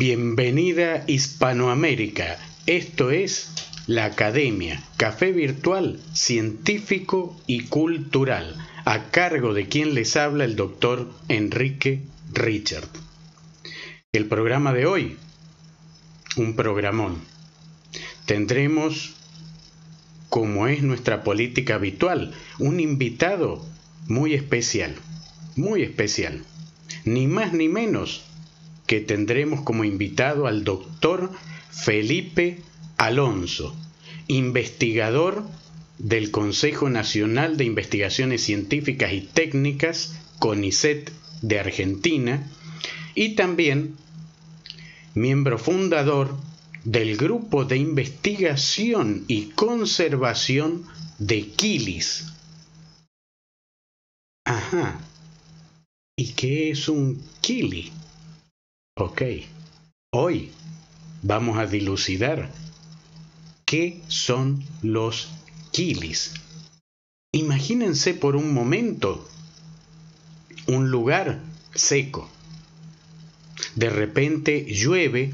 Bienvenida Hispanoamérica. Esto es la Academia, café virtual, científico y cultural, a cargo de quien les habla el doctor Enrique Richard. El programa de hoy, un programón. Tendremos, como es nuestra política habitual, un invitado muy especial, muy especial, ni más ni menos que tendremos como invitado al doctor Felipe Alonso, investigador del Consejo Nacional de Investigaciones Científicas y Técnicas, CONICET de Argentina, y también miembro fundador del Grupo de Investigación y Conservación de Kilis. Ajá. ¿Y qué es un Kili? Ok, hoy vamos a dilucidar qué son los kilis. Imagínense por un momento un lugar seco. De repente llueve,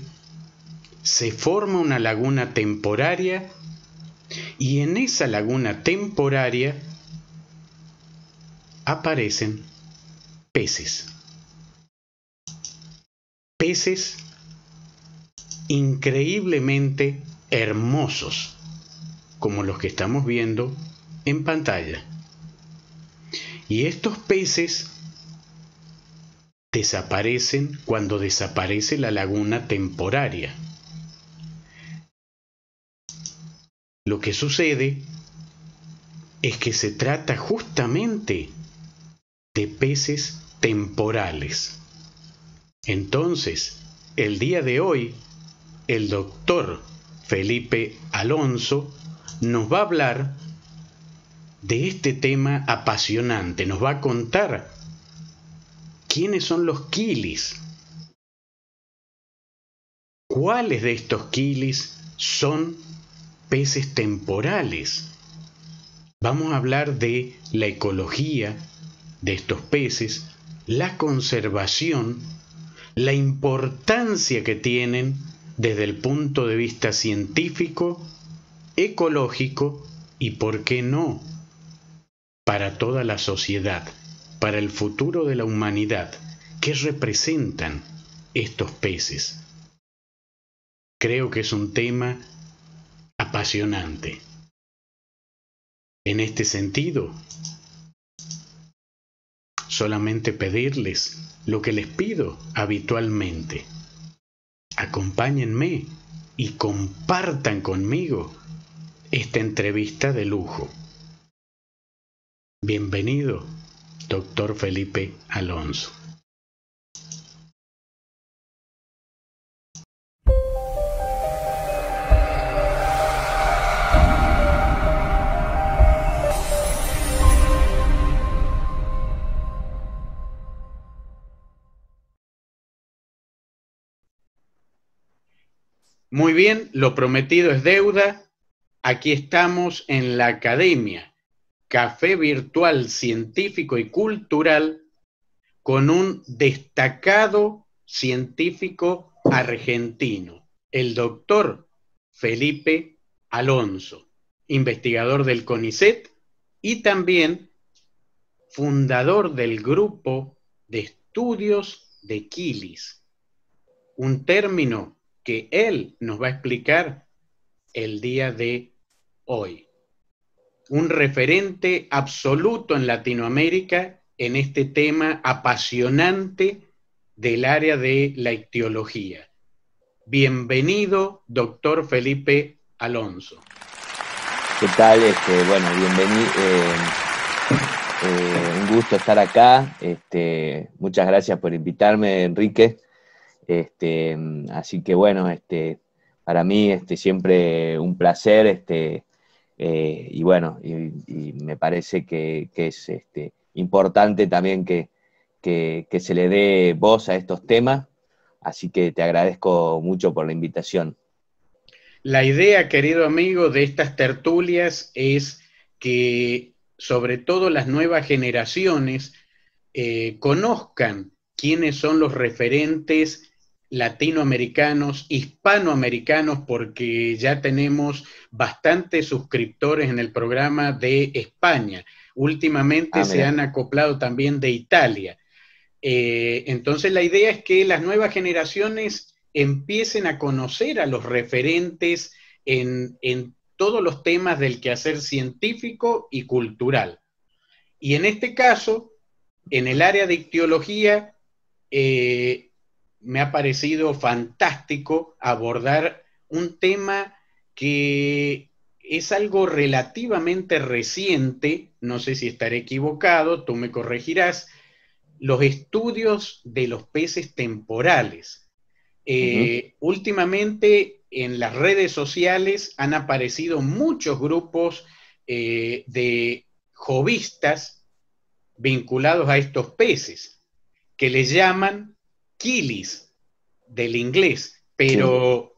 se forma una laguna temporaria y en esa laguna temporaria aparecen peces peces increíblemente hermosos, como los que estamos viendo en pantalla. Y estos peces desaparecen cuando desaparece la laguna temporaria. Lo que sucede es que se trata justamente de peces temporales. Entonces, el día de hoy, el doctor Felipe Alonso nos va a hablar de este tema apasionante, nos va a contar quiénes son los kilis, cuáles de estos kilis son peces temporales. Vamos a hablar de la ecología de estos peces, la conservación la importancia que tienen desde el punto de vista científico, ecológico y, por qué no, para toda la sociedad, para el futuro de la humanidad, que representan estos peces. Creo que es un tema apasionante. En este sentido, solamente pedirles lo que les pido habitualmente. Acompáñenme y compartan conmigo esta entrevista de lujo. Bienvenido, doctor Felipe Alonso. Muy bien, lo prometido es deuda. Aquí estamos en la academia, café virtual científico y cultural, con un destacado científico argentino, el doctor Felipe Alonso, investigador del CONICET y también fundador del grupo de estudios de Quilis, un término que Él nos va a explicar el día de hoy. Un referente absoluto en Latinoamérica en este tema apasionante del área de la ictiología. Bienvenido, doctor Felipe Alonso. ¿Qué tal? Este, bueno, bienvenido. Eh, eh, un gusto estar acá. Este, muchas gracias por invitarme, Enrique. Este, mm, así que bueno, este, para mí este, siempre un placer, este, eh, y bueno, y, me parece que, es este, importante también que, que, se le dé voz a estos temas, así que te agradezco mucho por la invitación. La idea, querido amigo, de estas tertulias es que sobre todo las nuevas generaciones eh, conozcan quiénes son los referentes latinoamericanos, hispanoamericanos, porque ya tenemos bastantes suscriptores en el programa de España. Últimamente ah, se han acoplado también de Italia. Eh, entonces la idea es que las nuevas generaciones empiecen a conocer a los referentes en, todos los temas del quehacer científico y cultural. Y en este caso, en el área de ictiología, eh, me ha parecido fantástico abordar un tema que es algo relativamente reciente, no sé si estaré equivocado, tú me corregirás, los estudios de los peces temporales. Eh, últimamente en las redes sociales han aparecido muchos grupos eh, de jovistas vinculados a estos peces, que les llaman kilis del inglés, pero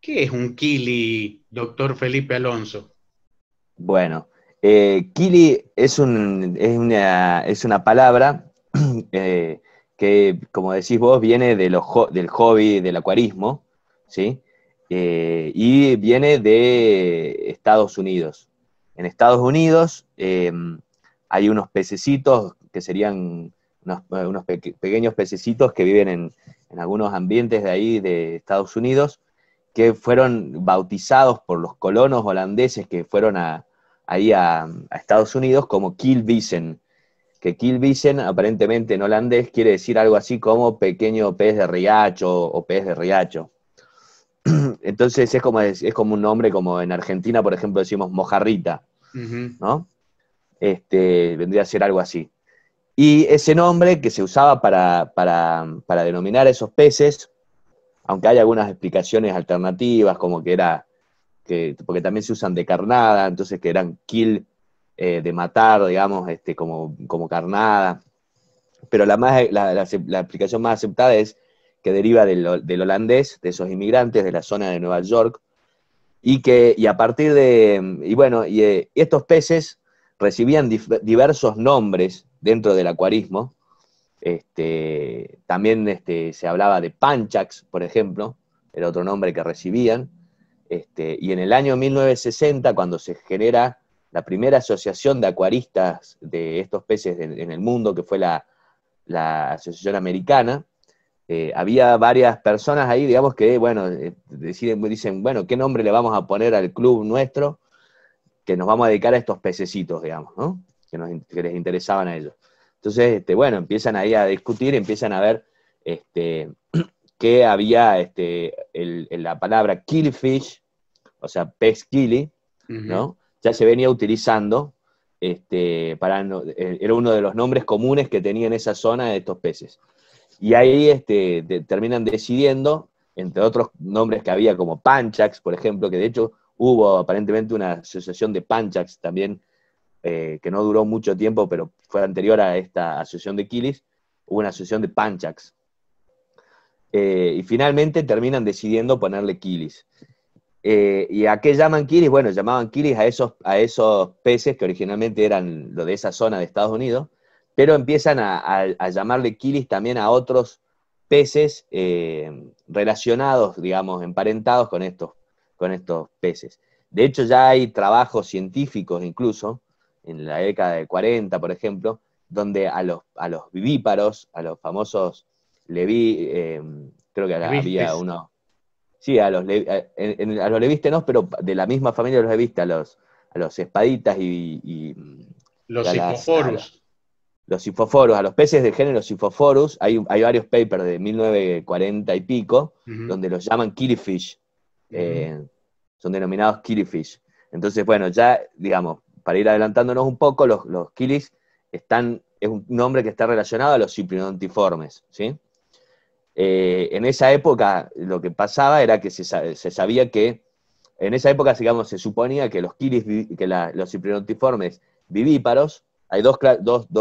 ¿qué es un kili, doctor Felipe Alonso? Bueno, eh, kili es, una, palabra eh, que, como decís vos, viene del hobby del acuarismo, ¿sí? Eh, y viene de Estados Unidos. En Estados Unidos eh, hay unos pececitos que serían unos, eh, pequeños pececitos que viven en, algunos ambientes de ahí de Estados Unidos, que fueron bautizados por los colonos holandeses que fueron ahí a, Estados Unidos como kilbisen, que kilbisen aparentemente en holandés quiere decir algo así como pequeño pez de riacho o pez de riacho. Entonces es como, es, como un nombre como en Argentina, por ejemplo, decimos mojarrita, ¿no? Este, vendría a ser algo así. Y ese nombre que se usaba para, denominar esos peces, aunque hay algunas explicaciones alternativas, como que era, que, porque también se usan de carnada, entonces que eran kill eh, de matar, digamos, este, como, como carnada. Pero la, la, explicación más aceptada es que deriva del, holandés, de esos inmigrantes de la zona de Nueva York, y que, y a partir de, y bueno, y, eh, estos peces recibían diversos nombres dentro del acuarismo. Este, también este, se hablaba de panchax, por ejemplo, el otro nombre que recibían. Este, y en el año 1960, cuando se genera la primera asociación de acuaristas de estos peces en, el mundo, que fue la, Asociación Americana, eh, había varias personas ahí, digamos, que, bueno, eh, dicen, bueno, ¿qué nombre le vamos a poner al club nuestro que nos vamos a dedicar a estos pececitos, digamos, ¿no? que, les interesaban a ellos. Entonces, este, bueno, empiezan ahí a discutir, empiezan a ver este, que había este, la palabra killfish, o sea, pez killi, ¿no? Ya se venía utilizando, este, para, e, era uno de los nombres comunes que tenía en esa zona de estos peces. Y ahí este, terminan decidiendo, entre otros nombres que había como panchax, por ejemplo, que de hecho hubo aparentemente una asociación de panchax también eh, que no duró mucho tiempo, pero fue anterior a esta asociación de Kilis, hubo una asociación de panchaks. Eh, y finalmente terminan decidiendo ponerle Kilis. Eh, ¿Y a qué llaman Kilis? Bueno, llamaban Kilis a esos, a esos peces que originalmente eran lo de esa zona de Estados Unidos, pero empiezan a, llamarle Kilis también a otros peces relacionados, digamos, emparentados con estos, con estos peces. De hecho, ya hay trabajos científicos incluso en la década de 40, por ejemplo, donde a los, a los vivíparos, a los famosos Leví, eh, creo que había uno. Sí, a los, a, eh, a los levístenos, pero de la misma familia los levistas, a los, a los espaditas y. los hipoforos. Los sifoforos, a los peces del género sifoforus, hay, hay varios papers de 1940 y pico, donde los llaman killifish. Eh, son denominados killifish. Entonces, bueno, ya, digamos, para ir adelantándonos un poco, los, los quilis están, es un nombre que está relacionado a los ciprinontiformes, ¿sí? Eh, en esa época lo que pasaba era que se, sabía que, en esa época, digamos, se suponía que los quilis, que los ciprinontiformes vivíparos, hay dos,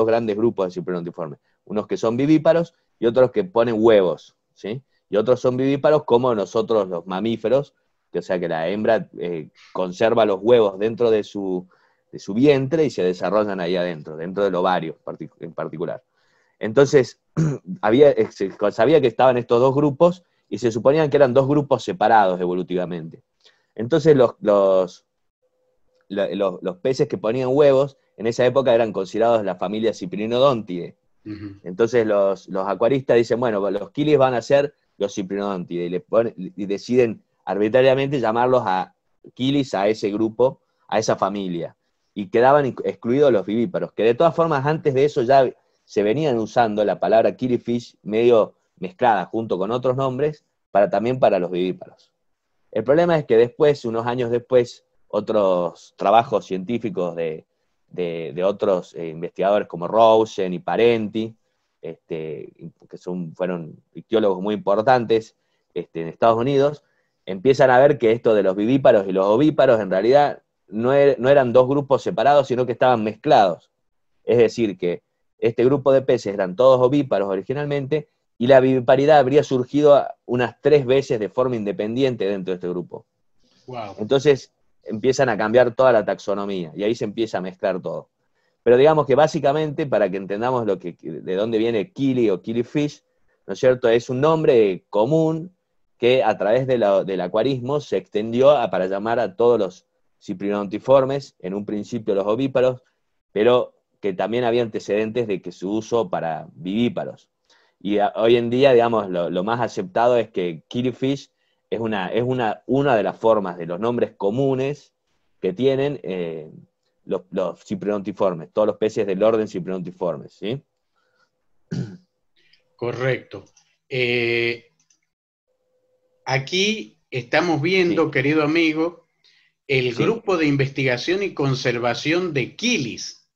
grandes grupos de ciprinontiformes, unos que son vivíparos y otros que ponen huevos, ¿sí? Y otros son vivíparos como nosotros los mamíferos, que o sea que la hembra eh, conserva los huevos dentro de su, de su vientre y se desarrollan ahí adentro, dentro del ovario en particular. Entonces, había, eh, sabía que estaban estos dos grupos y se suponían que eran dos grupos separados evolutivamente. Entonces, los, los, peces que ponían huevos en esa época eran considerados la familia Ciprinodontidae. Entonces, los, acuaristas dicen, bueno, los kilis van a ser los Ciprinodontidae y, y deciden arbitrariamente llamarlos a quilis a ese grupo, a esa familia y quedaban excluidos los vivíparos, que de todas formas antes de eso ya se venían usando la palabra killifish medio mezclada junto con otros nombres para también para los vivíparos. El problema es que después, unos años después, otros trabajos científicos de, otros eh, investigadores como Rosen y Parenti, este, que son, fueron ictiólogos muy importantes este, en Estados Unidos, empiezan a ver que esto de los vivíparos y los ovíparos en realidad Er, no, eran dos grupos separados, sino que estaban mezclados. Es decir, que este grupo de peces eran todos ovíparos originalmente y la viviparidad habría surgido unas tres veces de forma independiente dentro de este grupo. Entonces empiezan a cambiar toda la taxonomía y ahí se empieza a mezclar todo. Pero digamos que básicamente, para que entendamos lo que, de dónde viene kili o kilifish, ¿no es cierto? Es un nombre común que a través del acuarismo se extendió para llamar a todos los ciprinontiformes, en un principio los ovíparos, pero que también había antecedentes de que su uso para vivíparos. Y hoy en día, digamos, lo, más aceptado es que killifish es una, es una, una de las formas de los nombres comunes que tienen eh, los, los todos los peces del orden ciprinontiformes, ¿sí? Correcto. Eh, aquí estamos viendo, querido amigo, el Grupo de Investigación y Conservación de Kilis,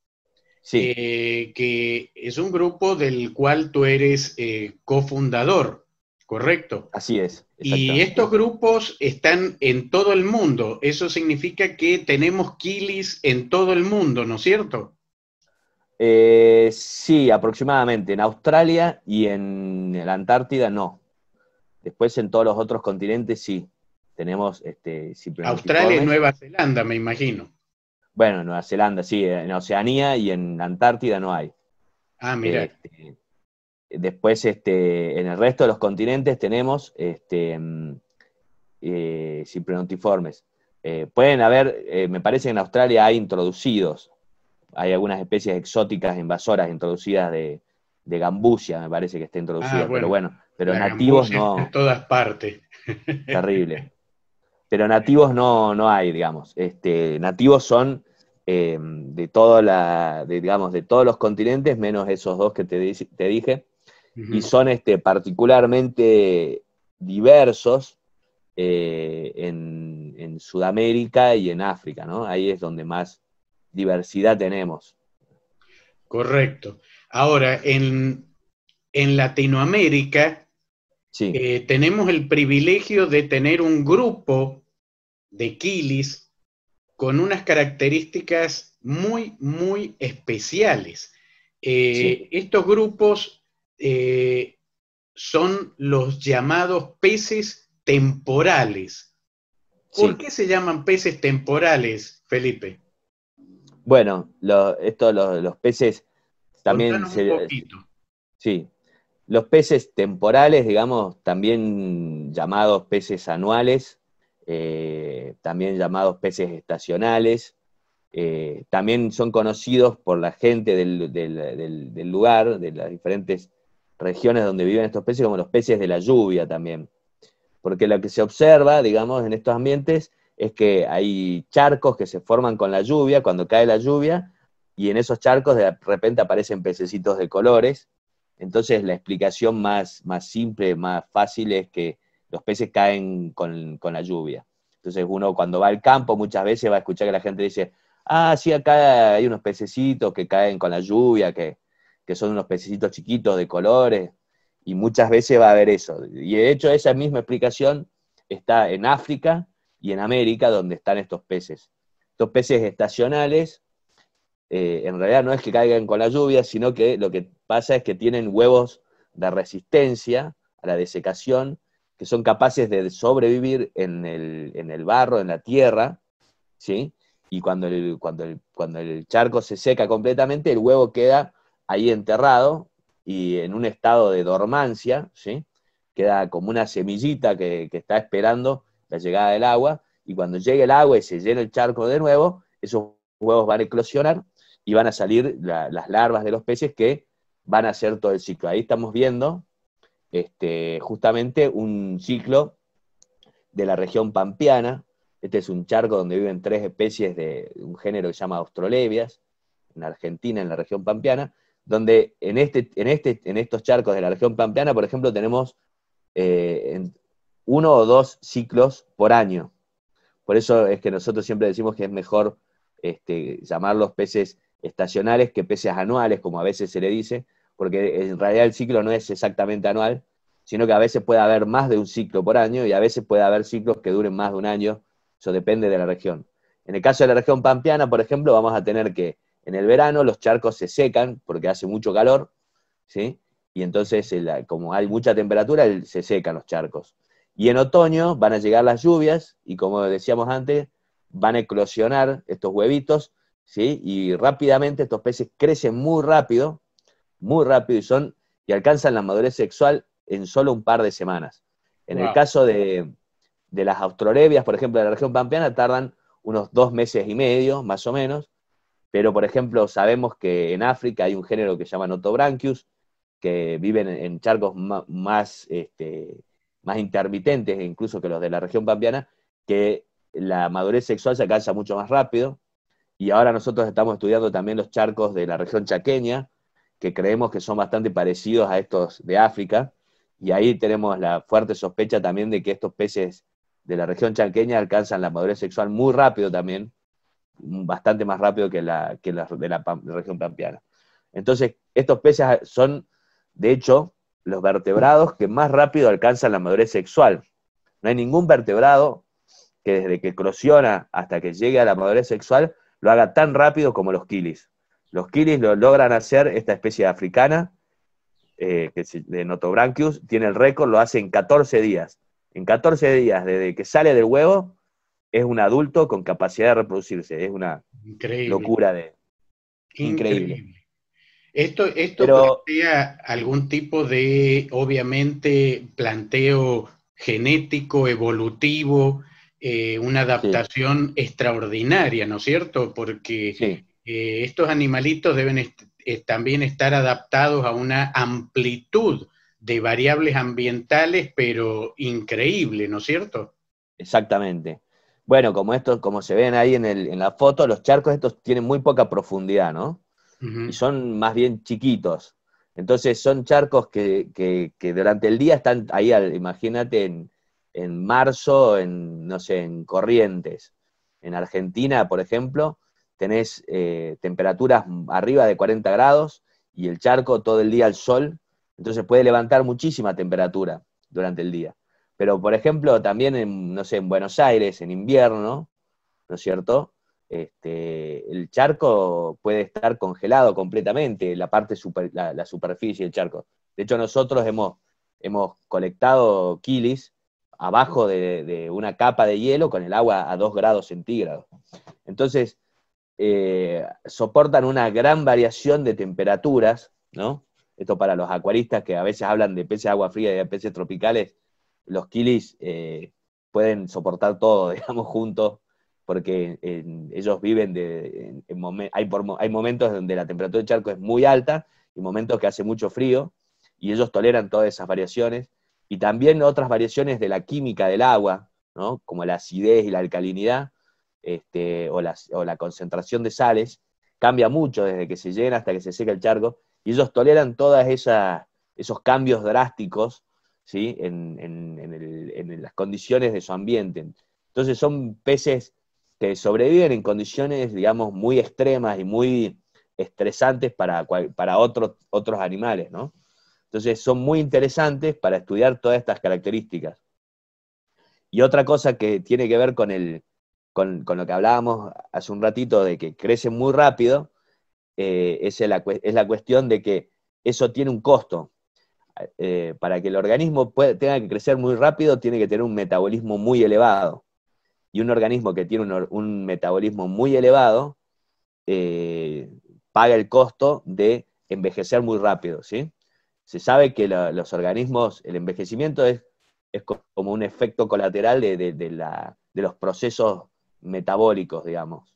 eh, que es un grupo del cual tú eres eh, cofundador, ¿correcto? Así es. Y estos grupos están en todo el mundo. Eso significa que tenemos Kilis en todo el mundo, ¿no es cierto? Eh, sí, aproximadamente. En Australia y en la Antártida no. Después en todos los otros continentes sí. Tenemos este, Australia y Nueva Zelanda, me imagino. Bueno, Nueva Zelanda, sí, en Oceanía y en Antártida no hay. Ah, mira. Este, después, este, en el resto de los continentes tenemos este, eh, eh pueden haber, eh, me parece que en Australia hay introducidos, hay algunas especies exóticas invasoras introducidas de, de gambusia, me parece que está introducido, ah, pero bueno, pero nativos no. En todas partes. Terrible. pero nativos no, no hay, digamos. Este, nativos son eh, de, la, digamos, de todos los continentes, menos esos dos que te, te dije, y son este, particularmente diversos eh, en, Sudamérica y en África, ¿no? Ahí es donde más diversidad tenemos. Correcto. Ahora, en, Latinoamérica eh, tenemos el privilegio de tener un grupo de Kilis con unas características muy, muy especiales. Eh, estos grupos eh, son los llamados peces temporales. ¿Por qué se llaman peces temporales, Felipe? Bueno, esto, los peces también Sí, los peces temporales, digamos, también llamados peces anuales, eh, también llamados peces estacionales. Eh, también son conocidos por la gente del, lugar, de las diferentes regiones donde viven estos peces, como los peces de la lluvia también. Porque lo que se observa, digamos, en estos ambientes es que hay charcos que se forman con la lluvia, cuando cae la lluvia, y en esos charcos de repente aparecen pececitos de colores. Entonces la explicación más, más simple, más fácil es que los peces caen con, la lluvia. Entonces uno cuando va al campo muchas veces va a escuchar que la gente dice, ah, sí, acá hay unos pececitos que caen con la lluvia, que, son unos pececitos chiquitos de colores, y muchas veces va a haber eso. Y de hecho esa misma explicación está en África y en América donde están estos peces. Estos peces estacionales, eh, en realidad no es que caigan con la lluvia, sino que lo que pasa es que tienen huevos de resistencia a la desecación que son capaces de sobrevivir en el, barro, en la tierra, ¿sí? Y cuando el, cuando, cuando el charco se seca completamente, el huevo queda ahí enterrado y en un estado de dormancia, ¿sí? Queda como una semillita que, está esperando la llegada del agua, y cuando llegue el agua y se llene el charco de nuevo, esos huevos van a eclosionar y van a salir las larvas de los peces que van a hacer todo el ciclo. Ahí estamos viendo este, justamente un ciclo de la región pampeana. Este es un charco donde viven tres especies de un género que se llama austrolevias, en Argentina, en la región pampeana, donde este, este, en, estos charcos de la región pampeana, por ejemplo, tenemos eh, uno o dos ciclos por año. Por eso es que nosotros siempre decimos que es mejor llamarlos peces estacionales que peces anuales, como a veces se le dice, porque en realidad el ciclo no es exactamente anual, sino que a veces puede haber más de un ciclo por año y a veces puede haber ciclos que duren más de un año, eso depende de la región. En el caso de la región pampeana, por ejemplo, vamos a tener que en el verano los charcos se secan porque hace mucho calor, ¿sí? Y entonces, como hay mucha temperatura, se secan los charcos. Y en otoño van a llegar las lluvias y como decíamos antes, van a eclosionar estos huevitos, ¿sí? Y rápidamente estos peces crecen muy rápido, muy rápido y son y alcanzan la madurez sexual en solo un par de semanas. En el caso de, las austrorebias, por ejemplo, de la región pampeana, tardan unos dos meses y medio, más o menos. Pero, por ejemplo, sabemos que en África hay un género que se llama notobranchius, que viven en charcos más, este, más intermitentes, incluso que los de la región pampeana, que la madurez sexual se alcanza mucho más rápido. Y ahora nosotros estamos estudiando también los charcos de la región chaqueña, que creemos que son bastante parecidos a estos de África, y ahí tenemos la fuerte sospecha también de que estos peces de la región chanqueña alcanzan la madurez sexual muy rápido también, bastante más rápido que la, de la, región pampeana. Entonces, estos peces son, de hecho, los vertebrados que más rápido alcanzan la madurez sexual. No hay ningún vertebrado que desde que eclosiona hasta que llegue a la madurez sexual lo haga tan rápido como los kilis. Los kiris lo logran hacer esta especie africana, eh, que de Notobranchius, tiene el récord, lo hace en 14 días. En 14 días, desde que sale del huevo, es un adulto con capacidad de reproducirse. Es una locura de... Increíble. Esto, esto algún tipo de, obviamente, planteo genético, evolutivo, eh, una adaptación extraordinaria, ¿no es cierto? Porque eh, estos animalitos deben eh, también estar adaptados a una amplitud de variables ambientales, pero increíble, ¿no es cierto? Exactamente. Bueno, como estos, como se ven ahí en, la foto, los charcos estos tienen muy poca profundidad, ¿no? Y son más bien chiquitos. Entonces son charcos que, durante el día están ahí, imagínate, en, en marzo, en, no sé, en Corrientes, en Argentina, por ejemplo, tenés eh, temperaturas arriba de 40 grados y el charco todo el día al sol, entonces puede levantar muchísima temperatura durante el día. Pero, por ejemplo, también en, no sé, en Buenos Aires, en invierno, ¿no es cierto? Este, el charco puede estar congelado completamente, la parte la, superficie del charco. De hecho, nosotros hemos, hemos colectado kilis abajo de, de, una capa de hielo con el agua a 2 grados centígrados. Entonces, eh, soportan una gran variación de temperaturas, ¿no? Esto para los acuaristas que a veces hablan de peces de agua fría y de peces tropicales, los kilis eh, pueden soportar todo, digamos, juntos, porque ellos viven de... En, hay, hay momentos donde la temperatura del charco es muy alta y momentos que hace mucho frío, y ellos toleran todas esas variaciones, y también otras variaciones de la química del agua, ¿no? como la acidez y la alcalinidad, este, o, la concentración de sales cambia mucho desde que se llena hasta que se seca el charco, y ellos toleran todos esos cambios drásticos ¿sí? En, las condiciones de su ambiente. Entonces son peces que sobreviven en condiciones, digamos, muy extremas y muy estresantes para, para otros, otros animales, ¿no? Entonces son muy interesantes para estudiar todas estas características. Y otra cosa que tiene que ver con el, con, lo que hablábamos hace un ratito de que crece muy rápido, eh, es, la, es la cuestión de que eso tiene un costo. Eh, para que el organismo tenga que crecer muy rápido, tiene que tener un metabolismo muy elevado. Y un organismo que tiene un, metabolismo muy elevado eh, paga el costo de envejecer muy rápido. ¿sí? Se sabe que los organismos, el envejecimiento es, como un efecto colateral de los procesos metabólicos, digamos.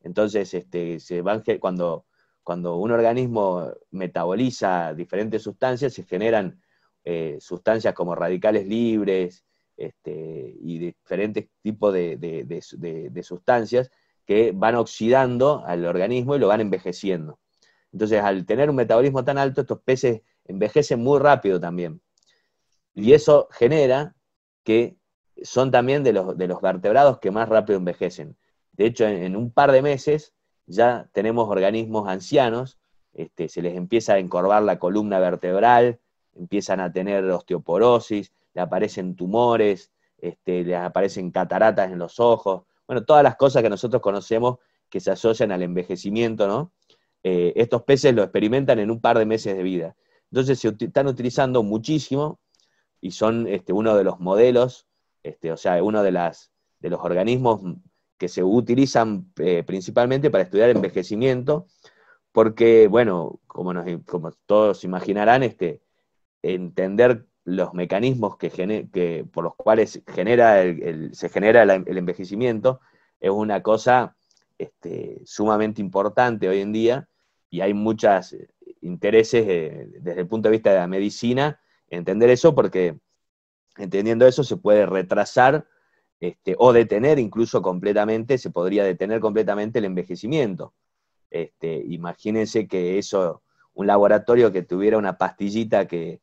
Entonces, este, se van, cuando, cuando un organismo metaboliza diferentes sustancias, se generan eh, sustancias como radicales libres este, y diferentes tipos de, de, sustancias que van oxidando al organismo y lo van envejeciendo. Entonces, al tener un metabolismo tan alto, estos peces envejecen muy rápido también. Y eso genera que son también de los, de los vertebrados que más rápido envejecen. De hecho, en, un par de meses ya tenemos organismos ancianos, este, se les empieza a encorvar la columna vertebral, empiezan a tener osteoporosis, le aparecen tumores, este, le les aparecen cataratas en los ojos, bueno, todas las cosas que nosotros conocemos que se asocian al envejecimiento, ¿no? Eh, estos peces lo experimentan en un par de meses de vida. Entonces se están utilizando muchísimo y son este, uno de los modelos este, o sea, uno de, las, de los organismos que se utilizan eh, principalmente para estudiar envejecimiento, porque, bueno, como, todos imaginarán, este, entender los mecanismos que, por los cuales genera el, se genera el, envejecimiento es una cosa este, sumamente importante hoy en día y hay muchos intereses eh, desde el punto de vista de la medicina entender eso porque entendiendo eso, se puede retrasar este, o detener incluso completamente, se podría detener completamente el envejecimiento. Este, imagínense que eso, un laboratorio que tuviera una pastillita que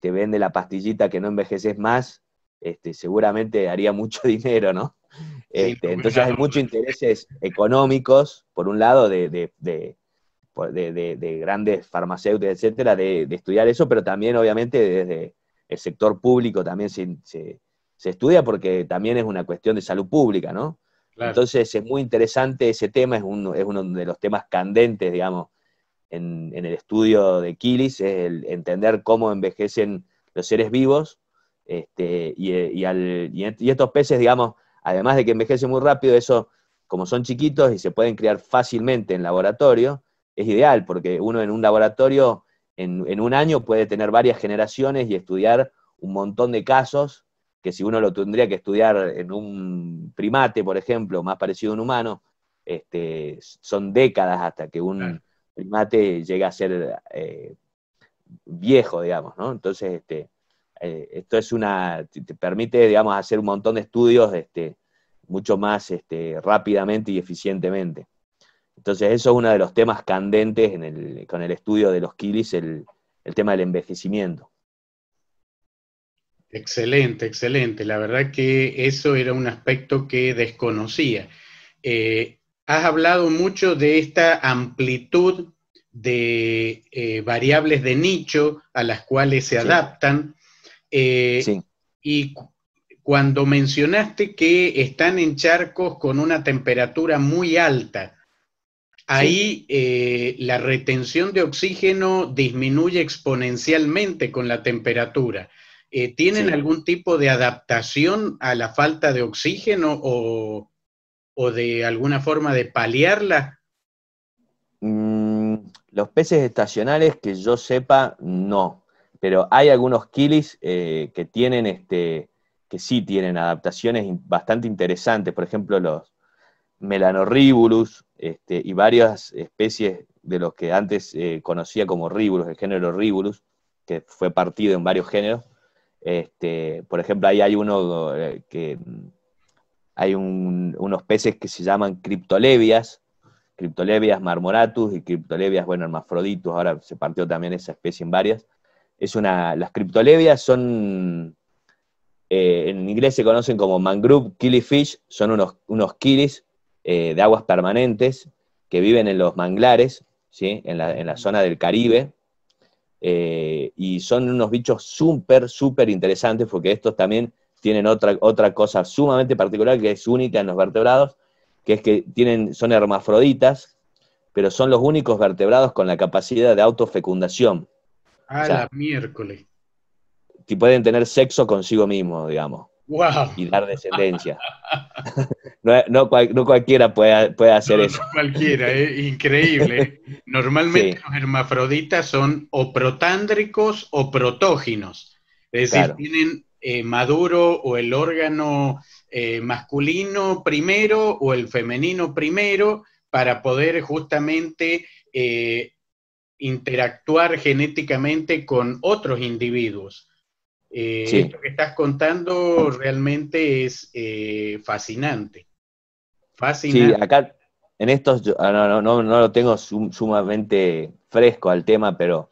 te vende la pastillita que no envejeces más, este, seguramente haría mucho dinero, ¿no? Este, entonces hay muchos intereses económicos, por un lado, de, grandes farmacéuticos, etcétera, de, estudiar eso, pero también obviamente desde el sector público también se, estudia porque también es una cuestión de salud pública, ¿no? Entonces es muy interesante ese tema, es, es, uno de los temas candentes, digamos, en, el estudio de Kilis, es el entender cómo envejecen los seres vivos este, eh, y, al, y, estos peces, digamos, además de que envejecen muy rápido, eso, como son chiquitos y se pueden criar fácilmente en laboratorio, es ideal, porque uno en un laboratorio en, un año puede tener varias generaciones y estudiar un montón de casos que si uno lo tendría que estudiar en un primate, por ejemplo, más parecido a un humano, este, son décadas hasta que un primate llega a ser eh, viejo, digamos, ¿no? Entonces, este, eh, esto es una, te permite, digamos, hacer un montón de estudios este, mucho más rápidamente y eficientemente. Entonces, eso es uno de los temas candentes con el estudio de los kilis, el, tema del envejecimiento. Excelente, excelente. La verdad que eso era un aspecto que desconocía. Eh, has hablado mucho de esta amplitud de eh, variables de nicho a las cuales se adaptan. Eh, y cuando mencionaste que están en charcos con una temperatura muy alta, Ahí eh, la retención de oxígeno disminuye exponencialmente con la temperatura. Eh, ¿Tienen algún tipo de adaptación a la falta de oxígeno o, de alguna forma de paliarla? Mm, los peces estacionales que yo sepa, no. Pero hay algunos kilis eh, que tienen este, que sí tienen adaptaciones bastante interesantes. Por ejemplo, los, Melanoribulus este, y varias especies de los que antes eh, conocía como Ribulus, el género Ribulus, que fue partido en varios géneros. Este, por ejemplo, ahí hay uno eh, que hay unos peces que se llaman criptolevias, criptolevias marmoratus y criptolevias, bueno, hermafroditus, ahora se partió también esa especie en varias. Es una, las criptolevias son, eh, en inglés se conocen como mangrove killifish, son unos, unos eh, de aguas permanentes que viven en los manglares, ¿sí? en, la, zona del Caribe, eh, y son unos bichos súper, súper interesantes porque estos también tienen otra, otra cosa sumamente particular que es única en los vertebrados, que es que tienen, son hermafroditas, pero son los únicos vertebrados con la capacidad de autofecundación. A la miércoles. Que pueden tener sexo consigo mismo, digamos y dar descendencia. no, cualquiera puede, hacer hacer no, eso. cualquiera, es ¿eh? increíble. Normalmente los hermafroditas son o protándricos o protóginos, es decir, tienen eh, maduro o el órgano eh, masculino primero o el femenino primero para poder justamente interactuar genéticamente con otros individuos. Eh, esto que estás contando realmente es fascinante. Eh, fascinante. Sí, acá en estos, ah, no, no, lo tengo sumamente fresco al tema, pero,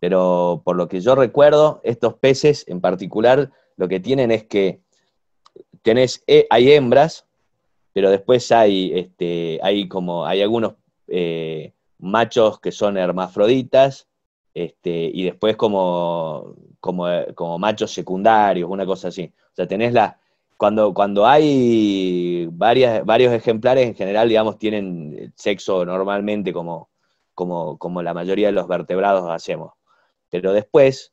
pero por lo que yo recuerdo, estos peces en particular lo que tienen es que tenés, eh, hay hembras, pero después hay, este, como, hay algunos machos que son hermafroditas, este, y después como, como, machos secundarios, una cosa así. O sea, tenés la. Cuando, cuando hay varias, varios ejemplares, en general, digamos, tienen sexo normalmente como, como, como la mayoría de los vertebrados hacemos. Pero después,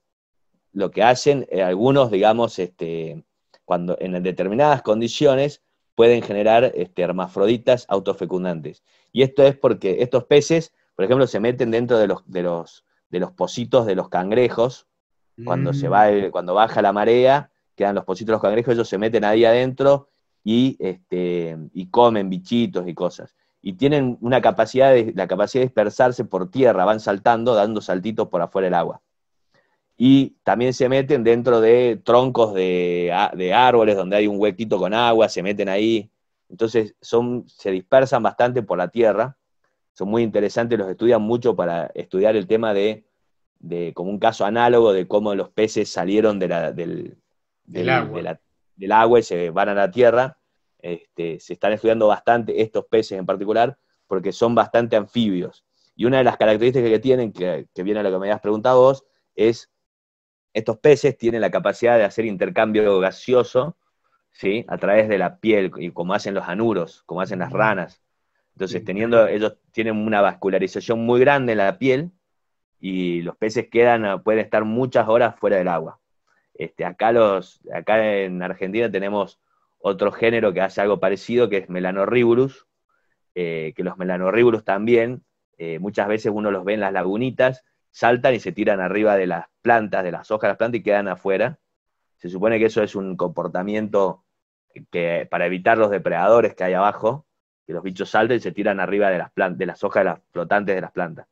lo que hacen, eh, algunos, digamos, este, cuando en determinadas condiciones pueden generar este, hermafroditas autofecundantes. Y esto es porque estos peces, por ejemplo, se meten dentro de los de los pocitos de los cangrejos. Cuando, se mm. va cuando baja la marea, quedan los pocitos de los cangrejos, ellos se meten ahí adentro y, este, y comen bichitos y cosas. Y tienen una capacidad la capacidad de dispersarse por tierra, van saltando, dando saltitos por afuera del agua. Y también se meten dentro de troncos de, de árboles donde hay un huequito con agua, se meten ahí. Entonces son, se dispersan bastante por la tierra son muy interesantes, los estudian mucho para estudiar el tema de, de como un caso análogo de cómo los peces salieron de la, del, agua. y se van a la tierra. Este, se están estudiando bastante estos peces en particular porque son bastante anfibios. Y una de las características que tienen, que, viene a lo que me habías preguntado vos, es estos peces tienen la capacidad de hacer intercambio gaseoso ¿sí? a través de la piel, y como hacen los anuros, como hacen las ranas. Entonces, teniendo, ellos tienen una vascularización muy grande en la piel y los peces quedan, ah, pueden estar muchas horas fuera del agua. Este, acá, acá en Argentina tenemos otro género que hace algo parecido, que es Melanorriburus, eh, que los Melanorriburus también, eh, muchas veces uno los ve en las lagunitas, saltan y se tiran arriba de las plantas, de las hojas de las plantas y quedan afuera. Se supone que eso es un comportamiento que, para evitar los depredadores que hay abajo, que los bichos saltan y se tiran arriba de las, plantas, de las hojas flotantes de las plantas.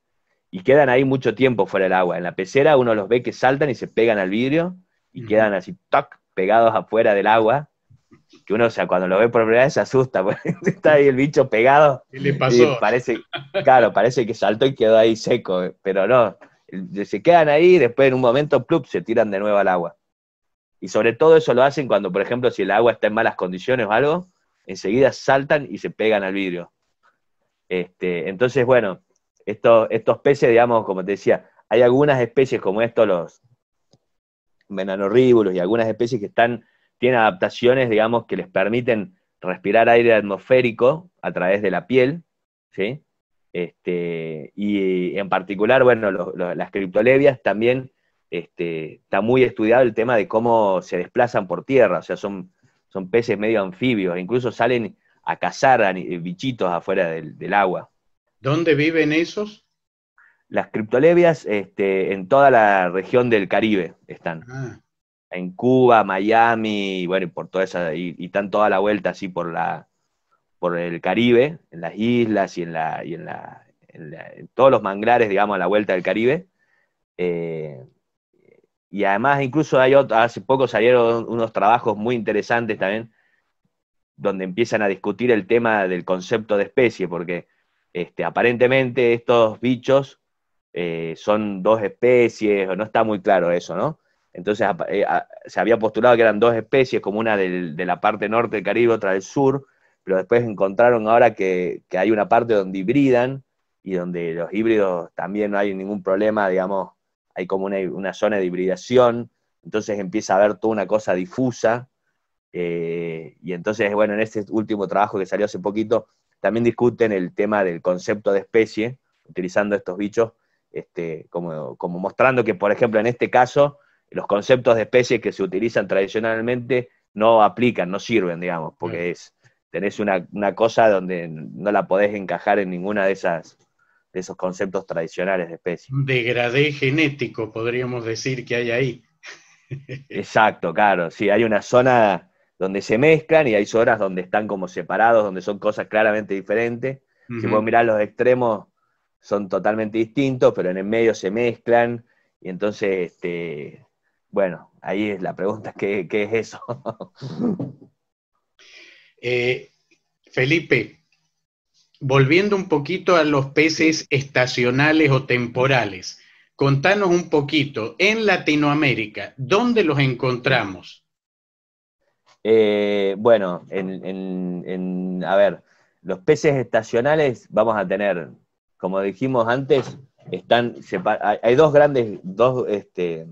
Y quedan ahí mucho tiempo fuera del agua. En la pecera uno los ve que saltan y se pegan al vidrio y quedan así, toc, pegados afuera del agua. Que uno, o sea, cuando lo ve por primera vez se asusta, porque está ahí el bicho pegado. ¿Qué le pasó? Y parece, claro, parece que saltó y quedó ahí seco, eh, pero no. Se quedan ahí y después en un momento, plup, se tiran de nuevo al agua. Y sobre todo eso lo hacen cuando, por ejemplo, si el agua está en malas condiciones o algo, enseguida saltan y se pegan al vidrio. Este, entonces, bueno, esto, estos peces, digamos, como te decía, hay algunas especies como estos, los venanorríbulos y algunas especies que están, tienen adaptaciones, digamos, que les permiten respirar aire atmosférico a través de la piel, ¿sí? Este, y en particular, bueno, las criptolevias también este, está muy estudiado el tema de cómo se desplazan por tierra, o sea, son son peces medio anfibios, incluso salen a cazar eh, bichitos afuera del, agua. ¿Dónde viven esos? Las criptolevias este, en toda la región del Caribe están. Ah. En Cuba, Miami, y bueno, por toda esa, y, están toda la vuelta así por la por el Caribe, en las islas y en la, y en, la, en, todos los manglares, digamos, a la vuelta del Caribe. Eh, y además, incluso hay hace poco salieron unos trabajos muy interesantes también, donde empiezan a discutir el tema del concepto de especie, porque este, aparentemente estos bichos eh, son dos especies, o no está muy claro eso, ¿no? Entonces eh, se había postulado que eran dos especies, como una de la parte norte del Caribe, otra del sur, pero después encontraron ahora que, que hay una parte donde hibridan y donde los híbridos también no hay ningún problema, digamos, hay como una, zona de hibridación, entonces empieza a haber toda una cosa difusa. Eh, y entonces, bueno, en este último trabajo que salió hace poquito, también discuten el tema del concepto de especie, utilizando estos bichos, este, como, mostrando que, por ejemplo, en este caso, los conceptos de especie que se utilizan tradicionalmente no aplican, no sirven, digamos, porque es, tenés una, una cosa donde no la podés encajar en ninguna de esas de esos conceptos tradicionales de especies. Un degradé genético, podríamos decir, que hay ahí. Exacto, claro, sí, hay una zona donde se mezclan y hay zonas donde están como separados, donde son cosas claramente diferentes. Si vos mirás los extremos, son totalmente distintos, pero en el medio se mezclan. Y entonces, este, bueno, ahí es la pregunta, ¿qué, qué es eso? Eh, Felipe, volviendo un poquito a los peces estacionales o temporales, contanos un poquito, en Latinoamérica, ¿dónde los encontramos? Eh, bueno, en, a ver, los peces estacionales vamos a tener, como dijimos antes, están hay dos grandes, dos, este,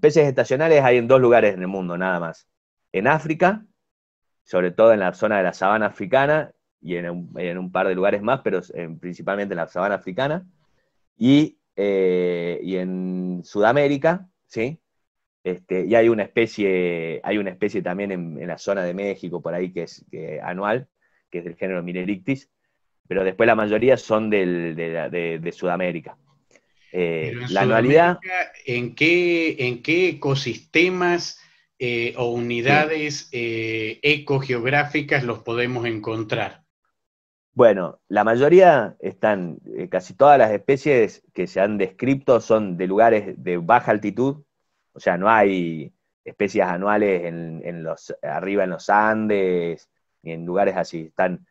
peces estacionales hay en dos lugares en el mundo, nada más. En África, sobre todo en la zona de la sabana africana, y en un, par de lugares más, pero principalmente en la sabana africana y, eh, y en Sudamérica, ¿sí? Este, y hay una especie, hay una especie también en, la zona de México por ahí que es anual, que es del género Minerictis, pero después la mayoría son de, Sudamérica. Eh, la anualidad. ¿en qué, ¿En qué ecosistemas eh, o unidades ecogeográficas los podemos encontrar? Bueno, la mayoría están, eh, casi todas las especies que se han descrito son de lugares de baja altitud, o sea, no hay especies anuales arriba en los Andes, ni en lugares así, están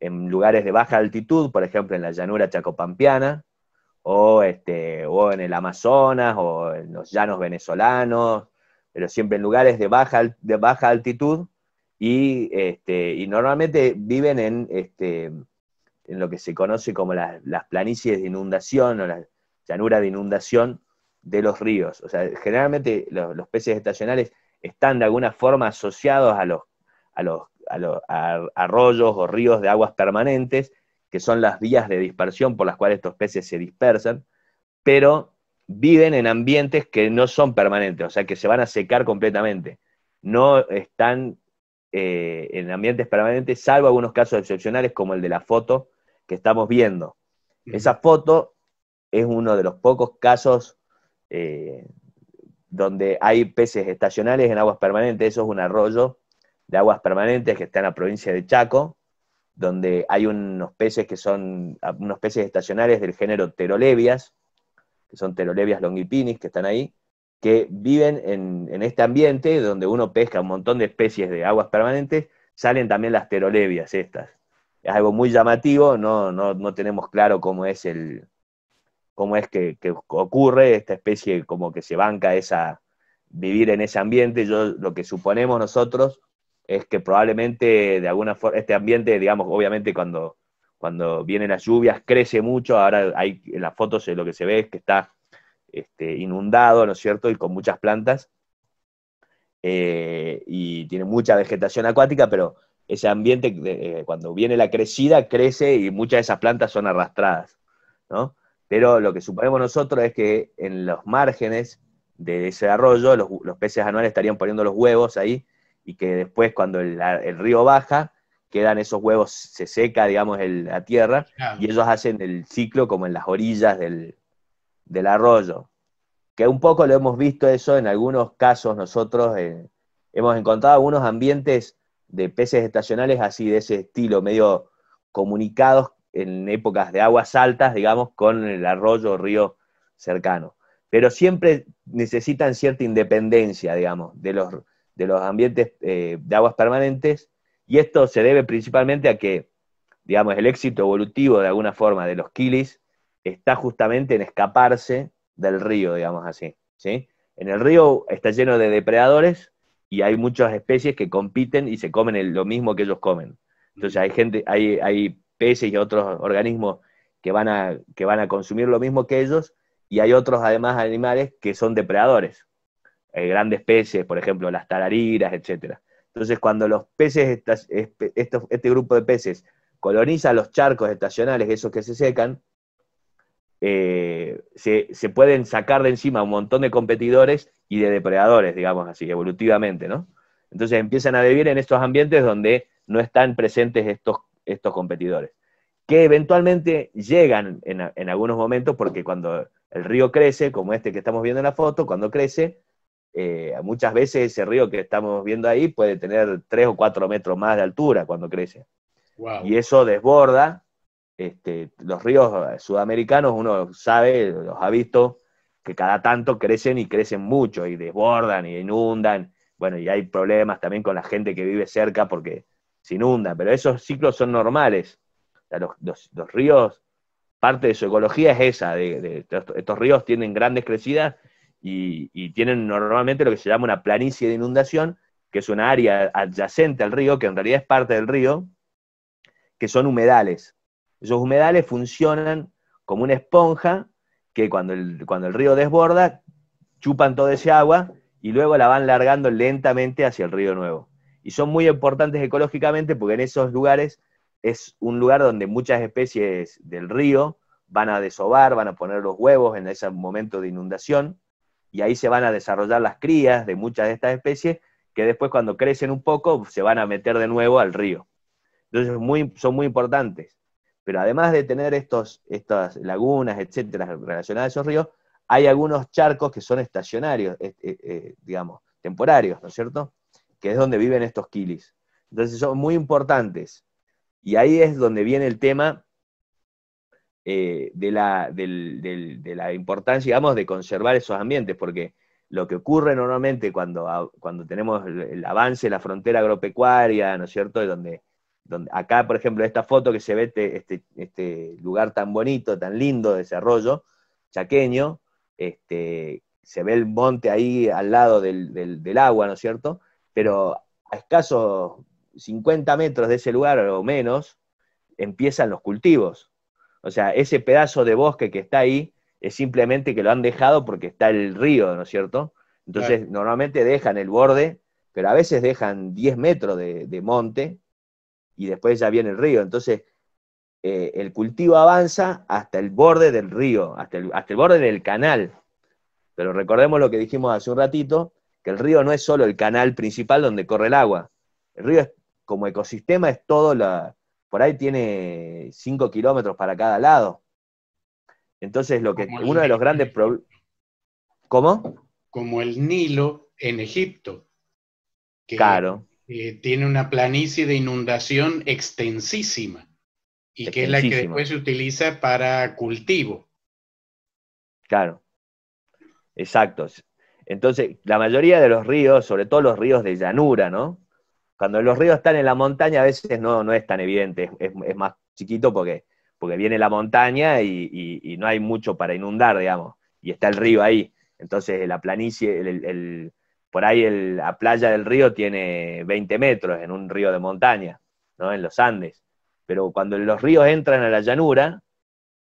en lugares de baja altitud, por ejemplo, en la llanura chacopampiana, o, este, en el Amazonas, o en los llanos venezolanos, pero siempre en lugares de de baja altitud, y, este, y normalmente viven en, este, en lo que se conoce como las, las planicies de inundación o la llanuras de inundación de los ríos. O sea, generalmente los, peces estacionales están de alguna forma asociados a los, a los, los arroyos o ríos de aguas permanentes, que son las vías de dispersión por las cuales estos peces se dispersan, pero viven en ambientes que no son permanentes, o sea, que se van a secar completamente. No están eh, en ambientes permanentes, salvo algunos casos excepcionales como el de la foto que estamos viendo. Esa foto es uno de los pocos casos eh, donde hay peces estacionales en aguas permanentes. Eso es un arroyo de aguas permanentes que está en la provincia de Chaco, donde hay unos peces que son unos peces estacionales del género Terolevias, que son Terolevias longipinis, que están ahí, que viven en, este ambiente donde uno pesca un montón de especies de aguas permanentes, salen también las terolevias estas. Es algo muy llamativo, no, no, no tenemos claro cómo es el cómo es que, ocurre esta especie como que se banca esa vivir en ese ambiente. Yo lo que suponemos nosotros es que probablemente de alguna forma este ambiente, digamos, obviamente cuando cuando vienen las lluvias crece mucho, ahora hay en las fotos eh, lo que se ve es que está este, inundado, ¿no es cierto? Y con muchas plantas. Eh, y tiene mucha vegetación acuática, pero ese ambiente, eh, cuando viene la crecida, crece y muchas de esas plantas son arrastradas, ¿no? Pero lo que suponemos nosotros es que en los márgenes de ese arroyo, los, peces anuales estarían poniendo los huevos ahí, y que después cuando el, río baja, quedan esos huevos, se seca, digamos, la tierra, y ellos hacen el ciclo como en las orillas del, del arroyo, que un poco lo hemos visto eso en algunos casos nosotros, eh, hemos encontrado algunos ambientes de peces estacionales así de ese estilo, medio comunicados en épocas de aguas altas, digamos, con el arroyo o río cercano. Pero siempre necesitan cierta independencia, digamos, de los, de los ambientes eh, de aguas permanentes, y esto se debe principalmente a que, digamos, el éxito evolutivo de alguna forma de los kilis está justamente en escaparse del río, digamos así. ¿sí? En el río está lleno de depredadores y hay muchas especies que compiten y se comen lo mismo que ellos comen. Entonces hay gente, hay, peces y otros organismos que van, a, que van a consumir lo mismo que ellos y hay otros además animales que son depredadores. Eh, grandes peces, por ejemplo, las tarariras, etc. Entonces cuando los peces, este, este grupo de peces coloniza los charcos estacionales, esos que se secan, eh, se, pueden sacar de encima un montón de competidores y de depredadores, digamos así, evolutivamente, ¿no? Entonces empiezan a vivir en estos ambientes donde no están presentes estos, estos competidores, que eventualmente llegan en, algunos momentos, porque cuando el río crece, como este que estamos viendo en la foto, cuando crece, eh, muchas veces ese río que estamos viendo ahí puede tener tres o cuatro metros más de altura cuando crece. Y eso desborda este, los ríos eh, sudamericanos, uno sabe, los ha visto, que cada tanto crecen y crecen mucho, y desbordan y inundan. Bueno, y hay problemas también con la gente que vive cerca porque se inunda, pero esos ciclos son normales. los, ríos, parte de su ecología es esa, estos ríos tienen grandes crecidas y, y, tienen normalmente lo que se llama una planicie de inundación, que es una área adyacente al río, que en realidad es parte del río, que son humedales. Esos humedales funcionan como una esponja que cuando el, cuando el río desborda, chupan toda esa agua y luego la van largando lentamente hacia el río nuevo. Y son muy importantes ecológicamente porque en esos lugares es un lugar donde muchas especies del río van a desovar, van a poner los huevos en ese momento de inundación, y ahí se van a desarrollar las crías de muchas de estas especies, que después cuando crecen un poco se van a meter de nuevo al río. Entonces muy, son muy importantes. Pero además de tener estos, estas lagunas, etcétera, relacionadas a esos ríos, hay algunos charcos que son estacionarios, eh, eh, digamos, temporarios, ¿no es cierto? Que es donde viven estos kilis. Entonces son muy importantes. Y ahí es donde viene el tema eh, de, la, de, la, importancia, digamos, de conservar esos ambientes, porque lo que ocurre normalmente cuando, cuando tenemos el, avance de la frontera agropecuaria, ¿no es cierto?, donde donde, acá, por ejemplo, esta foto que se ve este, este, este lugar tan bonito, tan lindo de ese chaqueño, este, se ve el monte ahí al lado del, del, agua, ¿no es cierto? Pero a escasos 50 metros de ese lugar o menos, empiezan los cultivos. O sea, ese pedazo de bosque que está ahí es simplemente que lo han dejado porque está el río, ¿no es cierto? Entonces, normalmente dejan el borde, pero a veces dejan 10 metros de, de monte y después ya viene el río. Entonces, eh, el cultivo avanza hasta el borde del río, hasta el, hasta el borde del canal. Pero recordemos lo que dijimos hace un ratito, que el río no es solo el canal principal donde corre el agua. El río es, como ecosistema es todo la... Por ahí tiene 5 kilómetros para cada lado. Entonces, lo que, uno de los grandes problemas... ¿Cómo? Como el Nilo en Egipto. claro. Eh, tiene una planicie de inundación extensísima y que es la que después se utiliza para cultivo. Claro, exacto. Entonces, la mayoría de los ríos, sobre todo los ríos de llanura, ¿no? Cuando los ríos están en la montaña a veces no, no es tan evidente, es, más chiquito porque, porque viene la montaña y, no hay mucho para inundar, digamos, y está el río ahí. Entonces, la planicie, el, por ahí la playa del río tiene 20 metros en un río de montaña, ¿no? En los Andes. Pero cuando los ríos entran a la llanura,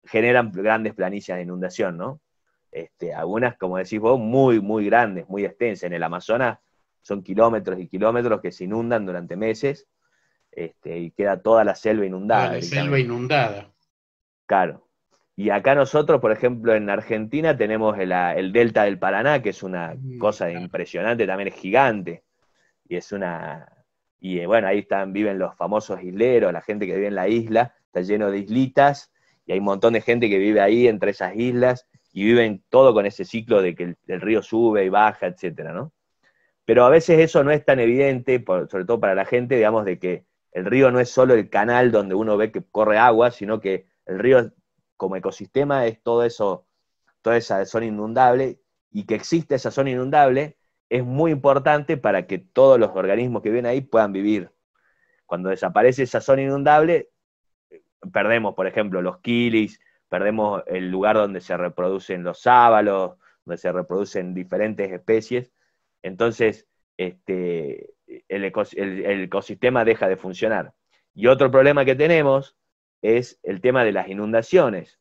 generan grandes planillas de inundación, ¿no? Este, algunas, como decís vos, muy, muy grandes, muy extensas. En el Amazonas son kilómetros y kilómetros que se inundan durante meses este, y queda toda la selva inundada. la selva inundada. Claro. Y acá nosotros, por ejemplo, en Argentina tenemos el, ah, delta del Paraná, que es una cosa impresionante, también es gigante. Y es una, y eh, bueno, ahí están, viven los famosos isleros, la gente que vive en la isla, está lleno de islitas, y hay un montón de gente que vive ahí entre esas islas, y viven todo con ese ciclo de que el, río sube y baja, etcétera, ¿no? Pero a veces eso no es tan evidente, sobre todo para la gente, digamos, de que el río no es solo el canal donde uno ve que corre agua, sino que el río como ecosistema es todo eso, toda esa zona inundable, y que existe esa zona inundable es muy importante para que todos los organismos que viven ahí puedan vivir. Cuando desaparece esa zona inundable, perdemos, por ejemplo, los kilis, perdemos el lugar donde se reproducen los sábalos, donde se reproducen diferentes especies. Entonces, este, el ecosistema deja de funcionar. Y otro problema que tenemos es el tema de las inundaciones,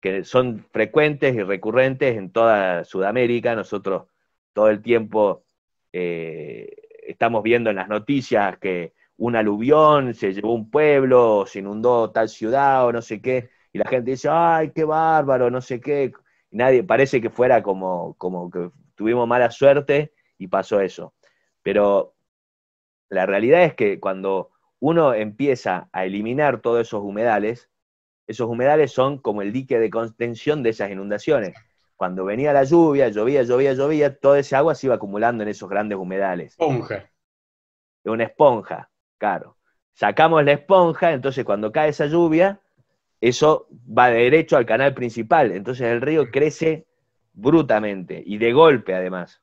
que son frecuentes y recurrentes en toda Sudamérica. Nosotros todo el tiempo eh, estamos viendo en las noticias que un aluvión se llevó un pueblo, se inundó tal ciudad o no sé qué, y la gente dice, ay, qué bárbaro, no sé qué. nadie, parece que fuera como, como que tuvimos mala suerte y pasó eso. Pero la realidad es que cuando uno empieza a eliminar todos esos humedales, esos humedales son como el dique de contención de esas inundaciones. Cuando venía la lluvia, llovía, llovía, llovía, toda esa agua se iba acumulando en esos grandes humedales. Esponja. Una esponja, claro. Sacamos la esponja, entonces cuando cae esa lluvia, eso va derecho al canal principal. Entonces el río crece brutamente y de golpe además.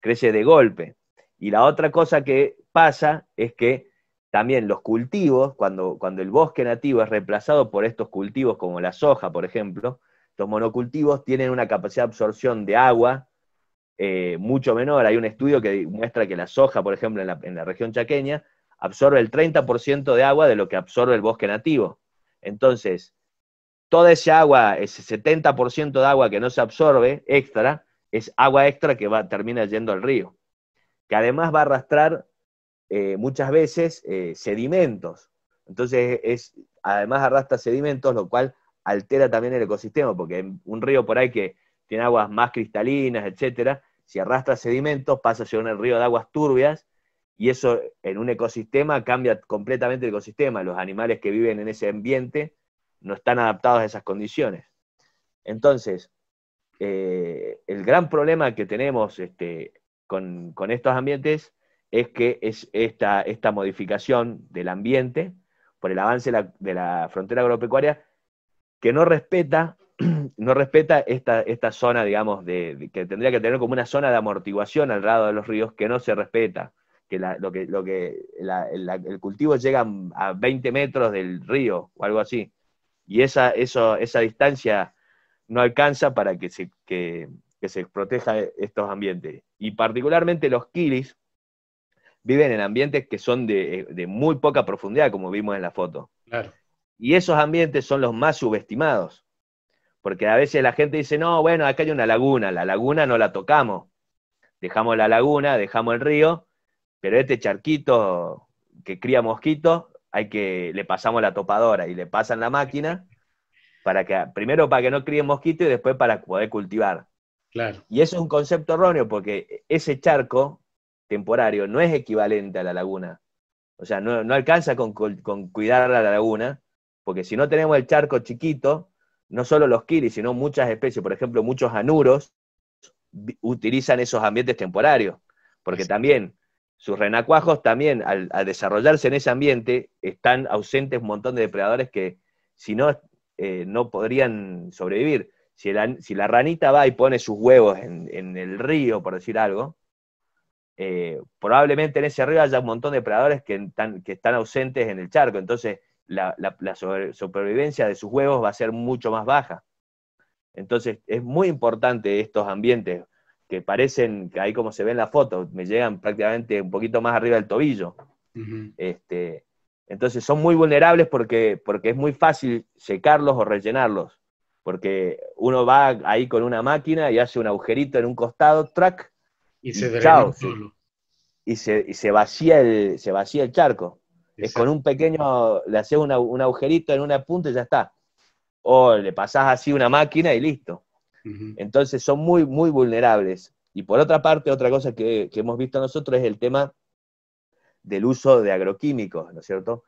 Crece de golpe. Y la otra cosa que pasa es que también los cultivos, cuando, cuando el bosque nativo es reemplazado por estos cultivos como la soja, por ejemplo, los monocultivos tienen una capacidad de absorción de agua eh, mucho menor. Hay un estudio que muestra que la soja, por ejemplo, en la, región chaqueña, absorbe el 30% de agua de lo que absorbe el bosque nativo. Entonces, toda esa agua, ese 70% de agua que no se absorbe extra, es agua extra que va, termina yendo al río, que además va a arrastrar eh, muchas veces eh, sedimentos. Entonces, es, además arrastra sedimentos, lo cual altera también el ecosistema, porque un río por ahí que tiene aguas más cristalinas, etcétera, si arrastra sedimentos pasa a ser un río de aguas turbias, y eso en un ecosistema cambia completamente el ecosistema. Los animales que viven en ese ambiente no están adaptados a esas condiciones. Entonces, eh, el gran problema que tenemos este, con, con, estos ambientes es que es esta, esta modificación del ambiente por el avance de la, frontera agropecuaria que no respeta, no respeta esta, esta zona, digamos, de, que tendría que tener como una zona de amortiguación al lado de los ríos que no se respeta, que, lo que, lo que el cultivo llega a 20 metros del río o algo así, y esa, esa distancia no alcanza para que se, que se proteja estos ambientes. Y particularmente los kiris, viven en ambientes que son eh, de, muy poca profundidad, como vimos en la foto. Y esos ambientes son los más subestimados. Porque a veces la gente dice, no, bueno, acá hay una laguna, la laguna no la tocamos. Dejamos la laguna, dejamos el río, pero este charquito que cría mosquitos, hay que, le pasamos la topadora y le pasan la máquina para que, primero para que no críen mosquitos y después para poder cultivar. Claro. Y eso es un concepto erróneo, porque ese charco temporario no es equivalente a la laguna. O sea, no, alcanza con, cuidar a la laguna, porque si no tenemos el charco chiquito, no solo los kiris, sino muchas especies, por ejemplo, muchos anuros utilizan esos ambientes temporarios, porque también sus renacuajos también, al, desarrollarse en ese ambiente, están ausentes un montón de depredadores que si no, eh, no podrían sobrevivir. Si, el, si, la ranita va y pone sus huevos en, en el río, por decir algo, eh, probablemente en ese río haya un montón de predadores que están, ausentes en el charco, entonces la, supervivencia de sus huevos va a ser mucho más baja. Entonces es muy importante estos ambientes que parecen, que ahí como se ve en la foto, me llegan prácticamente un poquito más arriba del tobillo. Este, entonces son muy vulnerables porque, porque es muy fácil secarlos o rellenarlos, porque uno va ahí con una máquina y hace un agujerito en un costado, track, y se drena solo. Y se, vacía, el, se vacía el charco. Es con un pequeño, le haces un agujerito en una punta y ya está. O le pasás así una máquina y listo. Entonces son muy, muy vulnerables. Y por otra parte, otra cosa que, hemos visto nosotros es el tema del uso de agroquímicos, ¿no es cierto?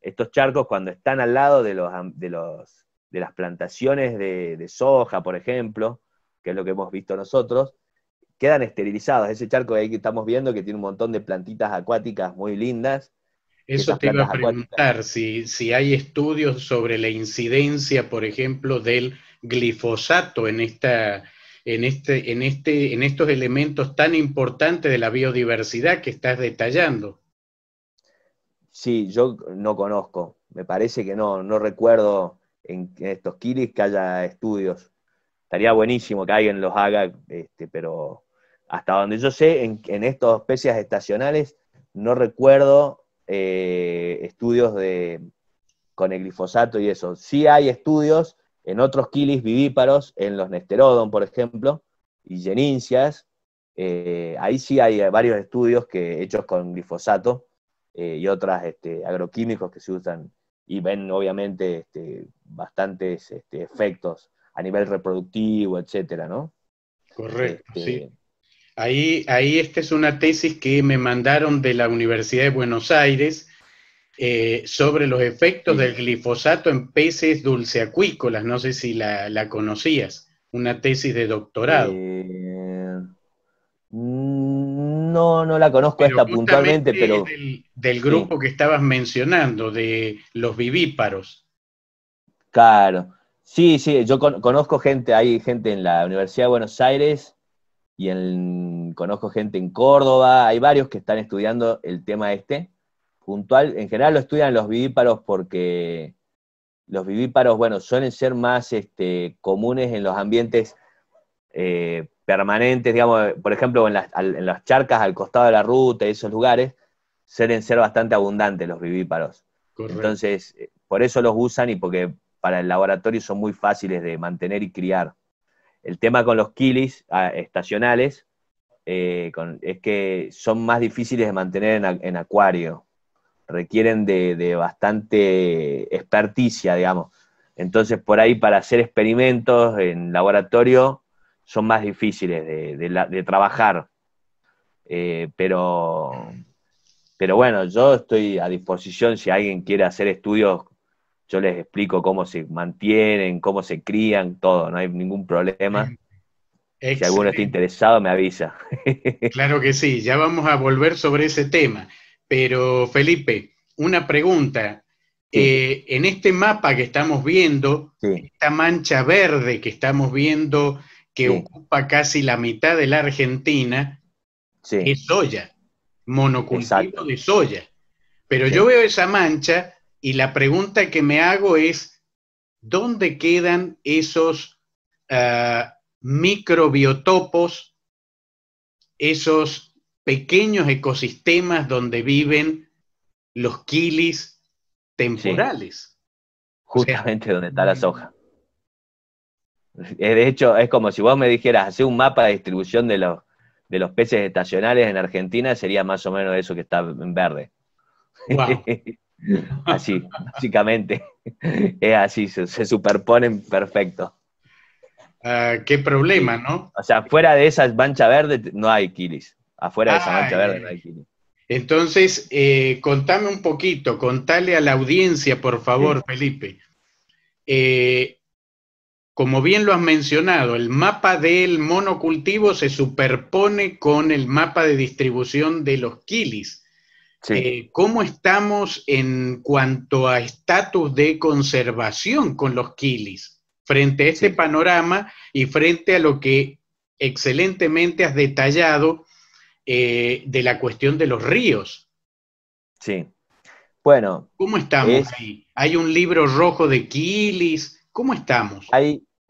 Estos charcos cuando están al lado de, los, de, los, de las plantaciones de soja, por ejemplo, que es lo que hemos visto nosotros, quedan esterilizadas. Ese charco de ahí que estamos viendo que tiene un montón de plantitas acuáticas muy lindas. Eso te iba a preguntar, si, hay estudios sobre la incidencia, por ejemplo, del glifosato en, esta, en, este, en, este, en estos elementos tan importantes de la biodiversidad que estás detallando. Sí, yo no conozco, me parece que no, no recuerdo en estos kilis que haya estudios. Estaría buenísimo que alguien los haga, este, pero hasta donde yo sé, en, estas especies estacionales no recuerdo eh, estudios de, con el glifosato y eso. Sí hay estudios en otros kilis vivíparos, en los nesterodon, por ejemplo, y Jenincias, eh, ahí sí hay varios estudios que, hechos con glifosato eh, y otros este, agroquímicos que se usan y ven obviamente este, bastantes este, efectos a nivel reproductivo, etcétera, ¿no? Correcto, sí. Ahí, esta es una tesis que me mandaron de la Universidad de Buenos Aires eh, sobre los efectos del glifosato en peces dulceacuícolas. No sé si la, conocías, una tesis de doctorado. Eh, mm, no, no la conozco esta puntualmente, pero... Del, del grupo que estabas mencionando, de los vivíparos. Claro. Sí, sí, yo conozco gente, hay gente en la Universidad de Buenos Aires y conozco gente en Córdoba, hay varios que están estudiando el tema este, puntual, en general lo estudian los vivíparos porque los vivíparos, bueno, suelen ser más este, comunes en los ambientes eh, permanentes, digamos, por ejemplo, en las, en las, charcas al costado de la ruta y esos lugares, suelen ser bastante abundantes los vivíparos. Entonces, eh, por eso los usan y porque para el laboratorio son muy fáciles de mantener y criar. El tema con los kilis ah, estacionales eh, es que son más difíciles de mantener en, acuario, requieren de, bastante experticia, digamos. Entonces, por ahí para hacer experimentos en laboratorio son más difíciles de, trabajar. Eh, pero, pero bueno, yo estoy a disposición si alguien quiere hacer estudios yo les explico cómo se mantienen, cómo se crían, todo, no hay ningún problema. Si alguno está interesado, me avisa. Claro que sí, ya vamos a volver sobre ese tema. Pero Felipe, una pregunta. Eh, en este mapa que estamos viendo, esta mancha verde que estamos viendo, que ocupa casi la mitad de la Argentina, es soya, monocultivo de soya. Pero yo veo esa mancha y la pregunta que me hago es, ¿dónde quedan esos ah, microbiotopos, esos pequeños ecosistemas donde viven los quilis temporales? Justamente donde está la mm. soja. De hecho, es como si vos me dijeras, hacer un mapa de distribución de los, de los peces estacionales en Argentina, sería más o menos eso que está en verde. Así, básicamente. Es así, se, superponen perfecto. Ah, qué problema, ¿no? O sea, fuera de esa mancha verde no hay kilis. Afuera de esa mancha verde no hay kilis. Entonces, eh, contame un poquito, contale a la audiencia, por favor, Felipe. Eh, como bien lo has mencionado, el mapa del monocultivo se superpone con el mapa de distribución de los kilis. Eh, ¿Cómo estamos en cuanto a estatus de conservación con los kilis frente a este panorama y frente a lo que excelentemente has detallado eh, de la cuestión de los ríos? Sí. Bueno. ¿Cómo estamos ahí? ¿Hay un libro rojo de kilis? ¿Cómo estamos?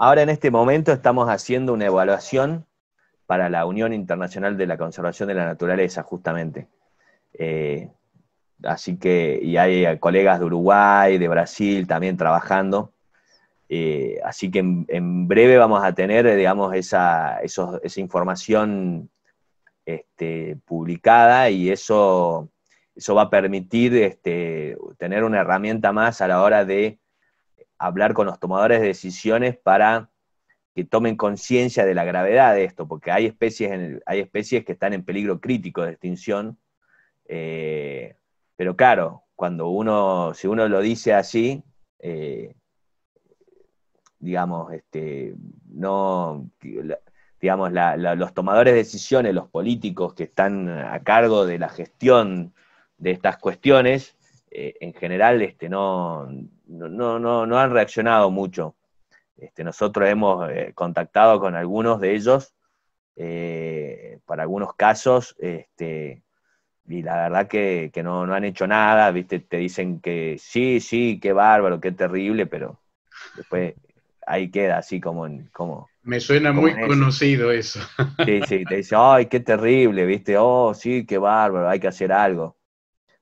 ahora en este momento estamos haciendo una evaluación para la Unión Internacional de la Conservación de la Naturaleza, justamente. Eh, así que, y hay eh, colegas de Uruguay, de Brasil también trabajando. Eh, así que en, breve vamos a tener, digamos, esa, información este, publicada y eso, eso va a permitir este, tener una herramienta más a la hora de hablar con los tomadores de decisiones para que tomen conciencia de la gravedad de esto, porque hay especies, hay especies que están en peligro crítico de extinción eh, pero claro, cuando uno, si uno lo dice así, eh, digamos, este, no, digamos, los tomadores de decisiones, los políticos que están a cargo de la gestión de estas cuestiones, eh, en general este, no, no, han reaccionado mucho. Este, nosotros hemos contactado con algunos de ellos, para algunos casos, este, y la verdad que, no, han hecho nada, ¿viste? Te dicen que sí, sí, qué bárbaro, qué terrible, pero después ahí queda así como Como, Me suena muy conocido eso. Sí, sí, te dicen, ay, qué terrible, ¿viste? Oh, sí, qué bárbaro, hay que hacer algo.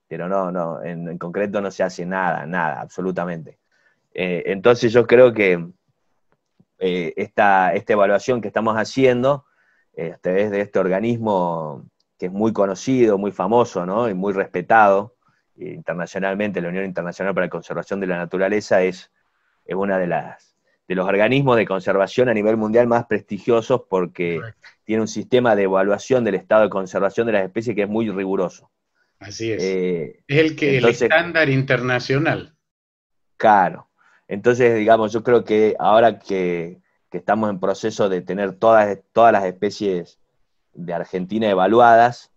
Pero no, no, en, concreto no se hace nada, nada, absolutamente. Eh, entonces yo creo que eh, esta, evaluación que estamos haciendo ustedes eh, de este organismo que es muy conocido, muy famoso, Y muy respetado eh, internacionalmente, la Unión Internacional para la Conservación de la Naturaleza es, es una de las de los organismos de conservación a nivel mundial más prestigiosos porque tiene un sistema de evaluación del estado de conservación de las especies que es muy riguroso. Así es. Eh, es el que el estándar internacional. Claro. Entonces, digamos, yo creo que ahora que, estamos en proceso de tener todas, todas las especies de Argentina evaluadas,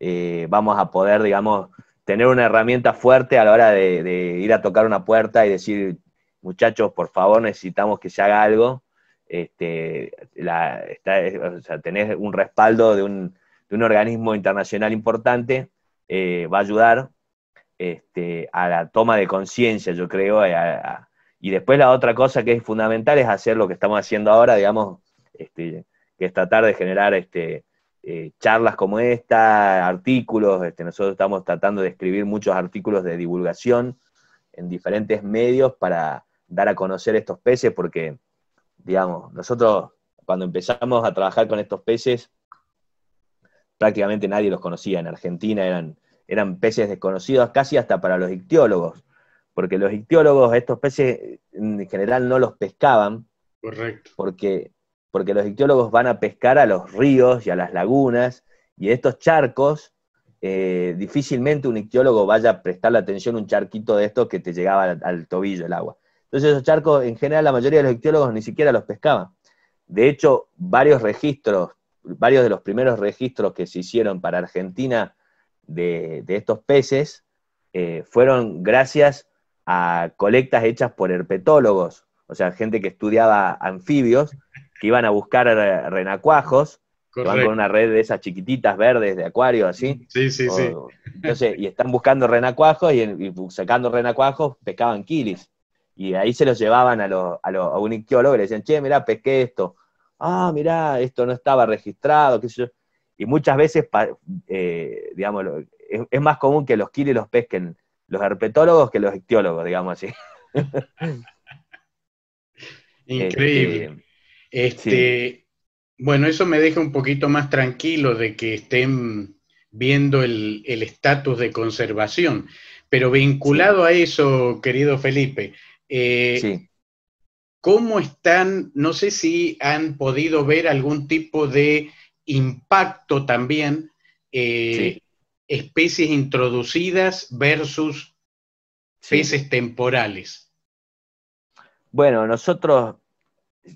eh, vamos a poder, digamos, tener una herramienta fuerte a la hora de, ir a tocar una puerta y decir, muchachos, por favor, necesitamos que se haga algo. Este, la, tenés un respaldo de un, organismo internacional importante, eh, va a ayudar este, a la toma de conciencia, yo creo. Eh, y después la otra cosa que es fundamental es hacer lo que estamos haciendo ahora, digamos, este, que es tratar de generar este, eh, charlas como esta, artículos, este, nosotros estamos tratando de escribir muchos artículos de divulgación en diferentes medios para dar a conocer estos peces, porque, digamos, nosotros cuando empezamos a trabajar con estos peces, prácticamente nadie los conocía en Argentina, eran, eran peces desconocidos casi hasta para los ictiólogos, porque los ictiólogos estos peces en general no los pescaban, Correcto. porque porque los ictiólogos van a pescar a los ríos y a las lagunas, y estos charcos, eh, difícilmente un ictiólogo vaya a prestarle atención a un charquito de estos que te llegaba al, tobillo el agua. Entonces esos charcos, en general, la mayoría de los ictiólogos ni siquiera los pescaban. De hecho, varios registros, varios de los primeros registros que se hicieron para Argentina de, estos peces, eh, fueron gracias a colectas hechas por herpetólogos, o sea, gente que estudiaba anfibios, que iban a buscar renacuajos, que van con una red de esas chiquititas verdes de acuario, así. Sí, sí, sí. y están buscando renacuajos y, sacando renacuajos pescaban kilis. Y ahí se los llevaban a, a, a un ictiólogo y le decían, che, mirá, pesqué esto. Ah, mirá, esto no estaba registrado, qué Y muchas veces, eh, digamos, es, más común que los kilis los pesquen los herpetólogos que los ictiólogos, digamos así. Increíble. Eh, eh, este, Bueno, eso me deja un poquito más tranquilo de que estén viendo el estatus de conservación. Pero vinculado a eso, querido Felipe, eh, ¿cómo están? No sé si han podido ver algún tipo de impacto también, eh, especies introducidas versus peces temporales. Bueno, nosotros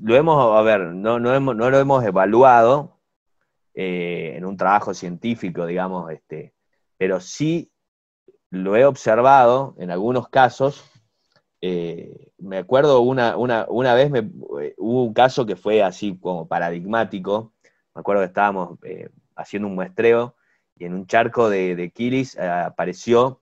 lo hemos, a ver, no, no, lo hemos evaluado eh, en un trabajo científico, digamos, este, pero sí lo he observado en algunos casos. Eh, me acuerdo una, vez eh, hubo un caso que fue así como paradigmático. Me acuerdo que estábamos haciendo un muestreo y en un charco de, de apareció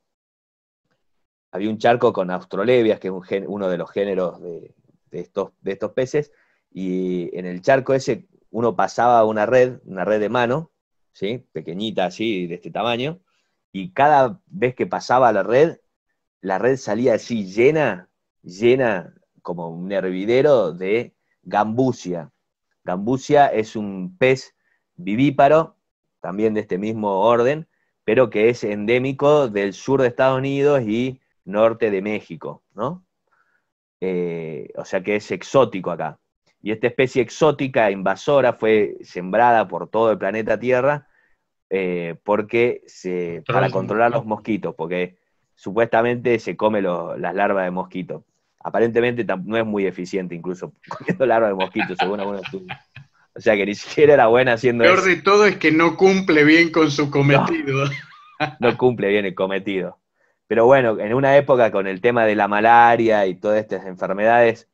había un charco con austrolevias, que es uno de los géneros de, de estos, de estos peces, y en el charco ese uno pasaba una red, una red de mano, ¿sí? pequeñita así, de este tamaño, y cada vez que pasaba la red, la red salía así llena, llena como un hervidero de gambusia. Gambusia es un pez vivíparo, también de este mismo orden, pero que es endémico del sur de Estados Unidos y norte de México, ¿no? Eh, o sea que es exótico acá. Y esta especie exótica, invasora, fue sembrada por todo el planeta Tierra eh, porque se, para controlar los mosquitos, porque supuestamente se come las larvas de mosquito. Aparentemente no es muy eficiente incluso comiendo larvas de mosquito, según algunos estudios. O sea que ni siquiera era buena haciendo eso. Peor de todo es que no cumple bien con su cometido. no cumple bien el cometido. Pero bueno, en una época con el tema de la malaria y todas estas enfermedades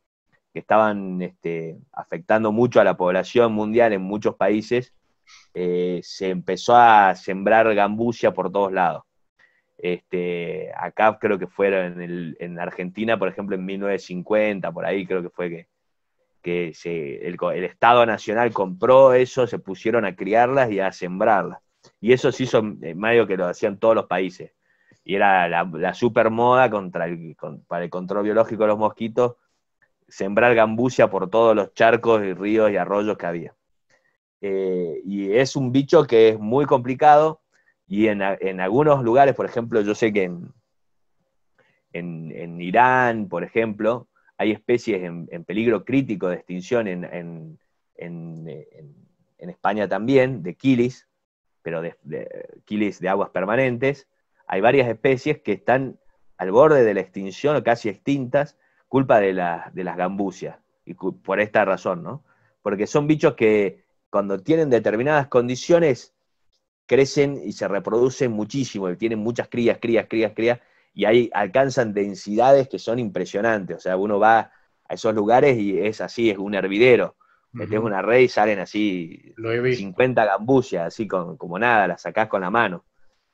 que estaban este, afectando mucho a la población mundial en muchos países, eh, se empezó a sembrar gambusia por todos lados. Este, acá creo que fueron en, en Argentina, por ejemplo, en 1950, por ahí creo que fue que, el, Estado Nacional compró eso, se pusieron a criarlas y a sembrarlas. Y eso se hizo, eh, mayo que lo hacían todos los países y era la, supermoda super para el control biológico de los mosquitos, sembrar gambusia por todos los charcos y ríos y arroyos que había. Eh, y es un bicho que es muy complicado y en, algunos lugares, por ejemplo, yo sé que en, Irán, por ejemplo, hay especies en, peligro crítico de extinción en, España también, de kilis, pero de, de de aguas permanentes, hay varias especies que están al borde de la extinción o casi extintas, culpa de, las gambusias, y por esta razón, ¿no? Porque son bichos que cuando tienen determinadas condiciones crecen y se reproducen muchísimo, y tienen muchas crías, crías, crías, crías, y ahí alcanzan densidades que son impresionantes. O sea, uno va a esos lugares y es así, es un hervidero. Uh una red y salen así 50 gambusias, así como nada, las sacás con la mano.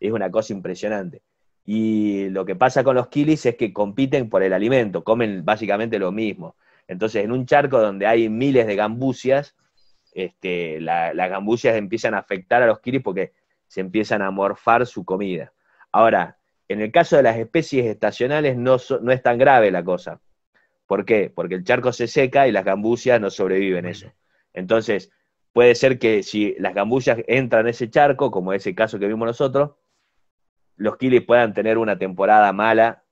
Es una cosa impresionante. Y lo que pasa con los kilis es que compiten por el alimento, comen básicamente lo mismo. Entonces, en un charco donde hay miles de gambusias, este, las gambusias empiezan a afectar a los kilis porque se empiezan a morfar su comida. Ahora, en el caso de las especies estacionales no, es tan grave la cosa. ¿Por qué? Porque el charco se seca y las gambusias no sobreviven eso. Entonces, puede ser que si las gambusias entran en ese charco, como es el caso que vimos nosotros, los kilis puedan tener una temporada mala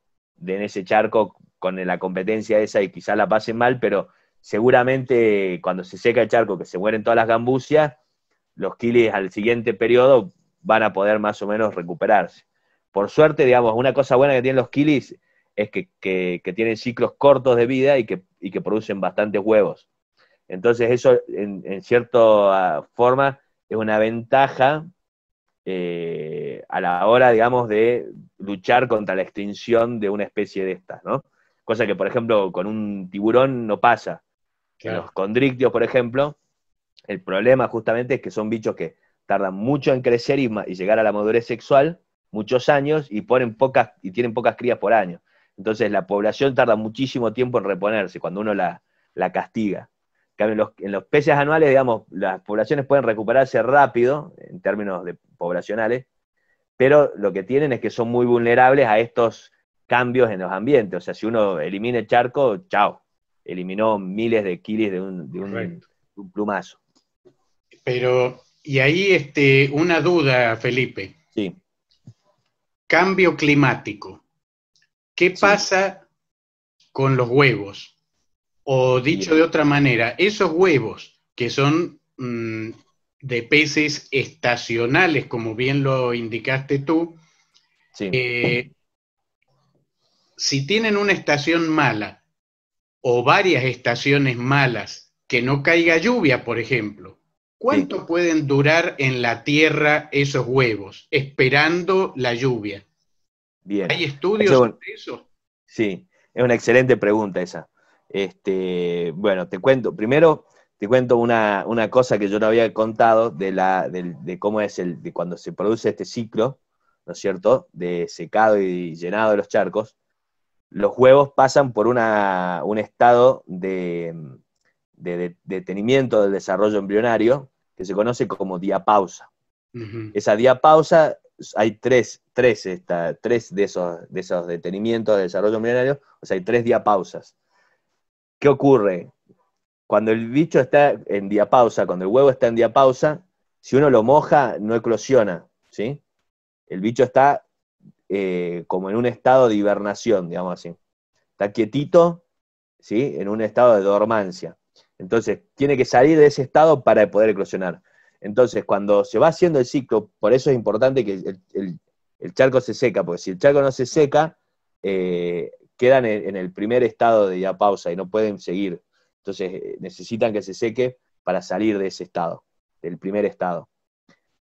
en ese charco con la competencia esa y quizá la pasen mal, pero seguramente cuando se seca el charco, que se mueren todas las gambucias, los kilis al siguiente periodo van a poder más o menos recuperarse. Por suerte, digamos, una cosa buena que tienen los Kilis es que, tienen ciclos cortos de vida y que, producen bastantes huevos. Entonces eso, en cierta forma, es una ventaja eh, a la hora, digamos, de luchar contra la extinción de una especie de estas, ¿no? Cosa que, por ejemplo, con un tiburón no pasa. que Los condrictios, por ejemplo, el problema justamente es que son bichos que tardan mucho en crecer y, y llegar a la madurez sexual, muchos años, y, ponen pocas, y tienen pocas crías por año. Entonces la población tarda muchísimo tiempo en reponerse cuando uno la, castiga. en los peces anuales, digamos, las poblaciones pueden recuperarse rápido en términos de, poblacionales, pero lo que tienen es que son muy vulnerables a estos cambios en los ambientes. O sea, si uno elimina el charco, chao, eliminó miles de kilis de un, plumazo. Pero, y ahí este, una duda, Felipe. Sí. Cambio climático. ¿Qué pasa con los huevos? O dicho de otra manera, esos huevos que son mm, de peces estacionales, como bien lo indicaste tú, eh, si tienen una estación mala o varias estaciones malas, que no caiga lluvia, por ejemplo, ¿cuánto pueden durar en la tierra esos huevos esperando la lluvia? Bien. ¿Hay estudios sobre eso? Sí, es una excelente pregunta esa. Este, bueno, te cuento. Primero, te cuento una, cosa que yo no había contado de, la, cómo es el, de cuando se produce este ciclo, ¿no es cierto?, de secado y llenado de los charcos, los huevos pasan por un estado de, detenimiento del desarrollo embrionario que se conoce como diapausa. Esa diapausa, hay tres, tres, tres de, esos, de esos detenimientos del desarrollo embrionario, o sea, hay tres diapausas. ¿Qué ocurre? cuando el bicho está en diapausa, cuando el huevo está en diapausa, si uno lo moja, no eclosiona, ¿sí? El bicho está eh, como en un estado de hibernación, digamos así. Está quietito, ¿sí? En un estado de dormancia. Entonces, tiene que salir de ese estado para poder eclosionar. Entonces, cuando se va haciendo el ciclo, por eso es importante que el, charco se seca, porque si el charco no se seca, eh, quedan en el primer estado de diapausa y no pueden seguir entonces eh, necesitan que se seque para salir de ese estado, del primer estado.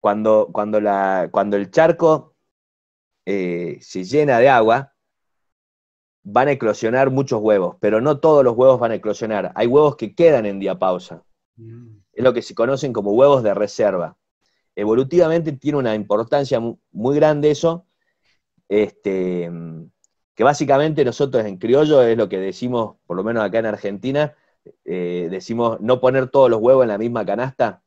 Cuando, cuando, la, cuando el charco eh, se llena de agua, van a eclosionar muchos huevos, pero no todos los huevos van a eclosionar. Hay huevos que quedan en diapausa. Mm. Es lo que se conocen como huevos de reserva. Evolutivamente tiene una importancia muy grande eso, este, que básicamente nosotros en criollo es lo que decimos, por lo menos acá en Argentina, eh, decimos no poner todos los huevos en la misma canasta.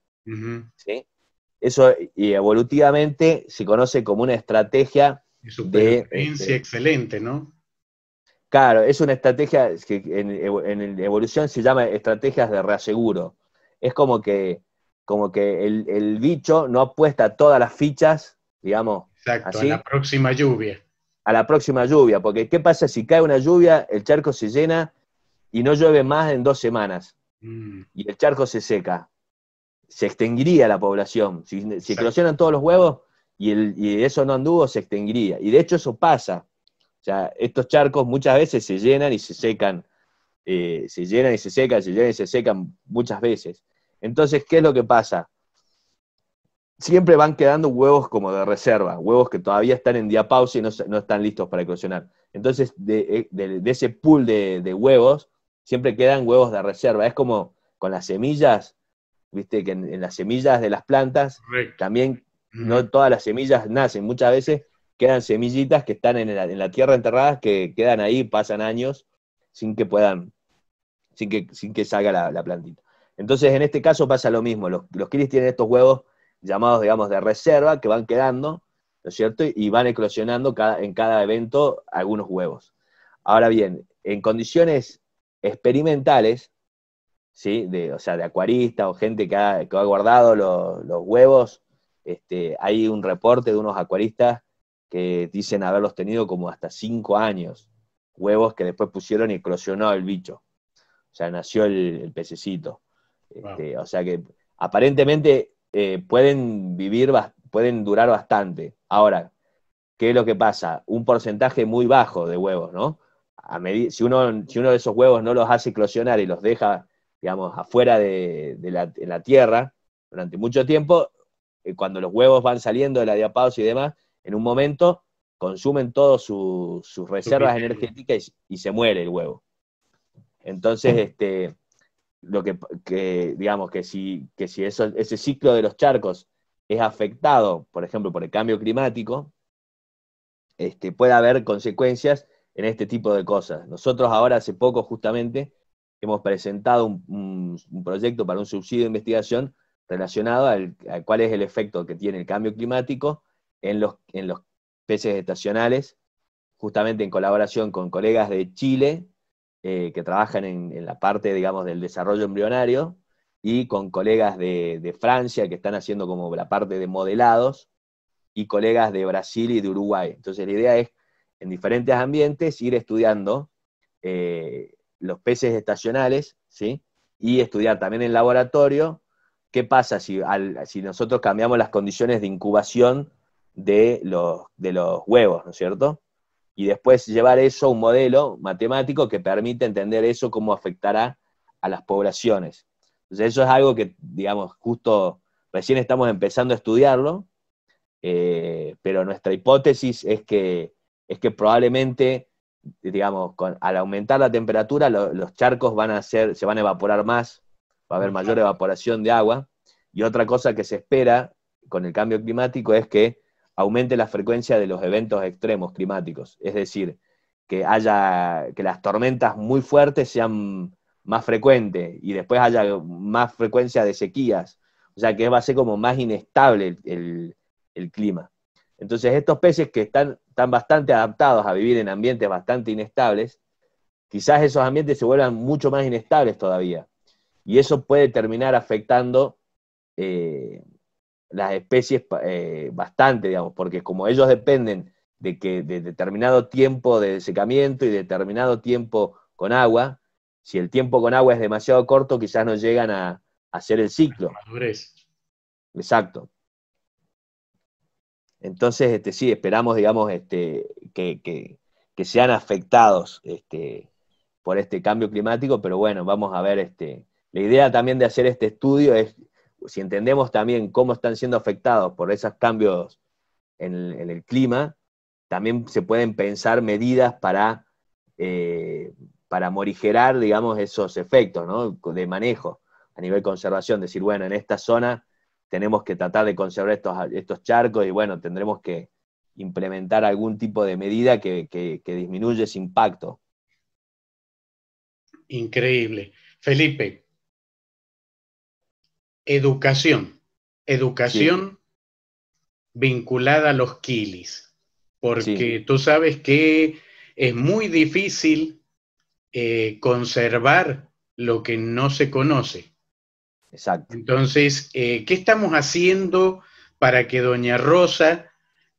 Eso y evolutivamente se conoce como una estrategia de... Este, excelente, ¿no? Claro, es una estrategia que en, evolución se llama estrategias de reaseguro. Es como que, como que el, bicho no apuesta todas las fichas, digamos. a la próxima lluvia. A la próxima lluvia, porque ¿qué pasa si cae una lluvia, el charco se llena y no llueve más en dos semanas mm. y el charco se seca, se extinguiría la población. Si, si eclosionan todos los huevos y, eso no anduvo, se extinguiría. Y de hecho eso pasa. O sea, estos charcos muchas veces se llenan y se secan, eh, se llenan y se secan, se llenan y se secan muchas veces. Entonces, ¿qué es lo que pasa? Siempre van quedando huevos como de reserva, huevos que todavía están en diapausa y no, no están listos para eclosionar. Entonces, de, eh, ese pool de huevos, siempre quedan huevos de reserva. Es como con las semillas, viste que en, las semillas de las plantas también no todas las semillas nacen, muchas veces quedan semillitas que están en la, tierra enterradas, que quedan ahí, pasan años sin que puedan, sin que, sin que salga la, plantita. Entonces, en este caso pasa lo mismo, los, los kiris tienen estos huevos llamados, digamos, de reserva, que van quedando, ¿no es cierto? Y van eclosionando en cada evento algunos huevos. Ahora bien, en condiciones experimentales, ¿sí? de, o sea, de acuaristas o gente que ha, guardado los, huevos, este, hay un reporte de unos acuaristas que dicen haberlos tenido como hasta cinco años, huevos que después pusieron y eclosionó el bicho, o sea, nació el, pececito. Este, o sea que aparentemente eh, pueden vivir, pueden durar bastante. Ahora, ¿qué es lo que pasa? Un porcentaje muy bajo de huevos, ¿no? si, uno, si uno de esos huevos no los hace eclosionar y los deja, digamos, afuera de, la, tierra durante mucho tiempo, eh, cuando los huevos van saliendo de la diapausa y demás, en un momento consumen todas sus reservas energéticas y, se muere el huevo. Entonces, este, lo que, digamos que si, que si ese ciclo de los charcos es afectado, por ejemplo, por el cambio climático, este, puede haber consecuencias en este tipo de cosas. Nosotros ahora hace poco justamente hemos presentado un, proyecto para un subsidio de investigación relacionado al, cuál es el efecto que tiene el cambio climático en los, en los peces estacionales, justamente en colaboración con colegas de Chile eh, que trabajan en, la parte, digamos, del desarrollo embrionario y con colegas de, de Francia que están haciendo como la parte de modelados y colegas de Brasil y de Uruguay. Entonces la idea es en diferentes ambientes, ir estudiando eh, los peces estacionales, ¿sí? Y estudiar también en laboratorio qué pasa si, nosotros cambiamos las condiciones de incubación de los, de los huevos, ¿no es cierto? Y después llevar eso a un modelo matemático que permite entender eso, cómo afectará a las poblaciones. Entonces eso es algo que, digamos, justo recién estamos empezando a estudiarlo, eh, pero nuestra hipótesis es que es que probablemente, digamos, con, al aumentar la temperatura, los charcos van a ser, se van a evaporar más, va a haber mayor evaporación de agua. Y otra cosa que se espera con el cambio climático es que aumente la frecuencia de los eventos extremos climáticos, es decir, que haya que las tormentas muy fuertes sean más frecuentes y después haya más frecuencia de sequías, o sea que va a ser como más inestable el clima. Entonces estos peces que están están bastante adaptados a vivir en ambientes bastante inestables, quizás esos ambientes se vuelvan mucho más inestables todavía. Y eso puede terminar afectando eh, las especies eh, bastante, digamos, porque como ellos dependen de que de determinado tiempo de secamiento y determinado tiempo con agua, si el tiempo con agua es demasiado corto, quizás no llegan a, hacer el ciclo. Exacto. Entonces, este, sí, esperamos, digamos, este, que, sean afectados este, por este cambio climático, pero bueno, vamos a ver, este, la idea también de hacer este estudio es, si entendemos también cómo están siendo afectados por esos cambios en el, clima, también se pueden pensar medidas para, eh, para morigerar, digamos, esos efectos de manejo a nivel conservación, decir, bueno, en esta zona tenemos que tratar de conservar estos, estos charcos y bueno, tendremos que implementar algún tipo de medida que, que, disminuya ese impacto. Increíble. Felipe, educación, educación vinculada a los kilis, porque tú sabes que es muy difícil eh, conservar lo que no se conoce. Entonces, eh, ¿qué estamos haciendo para que Doña Rosa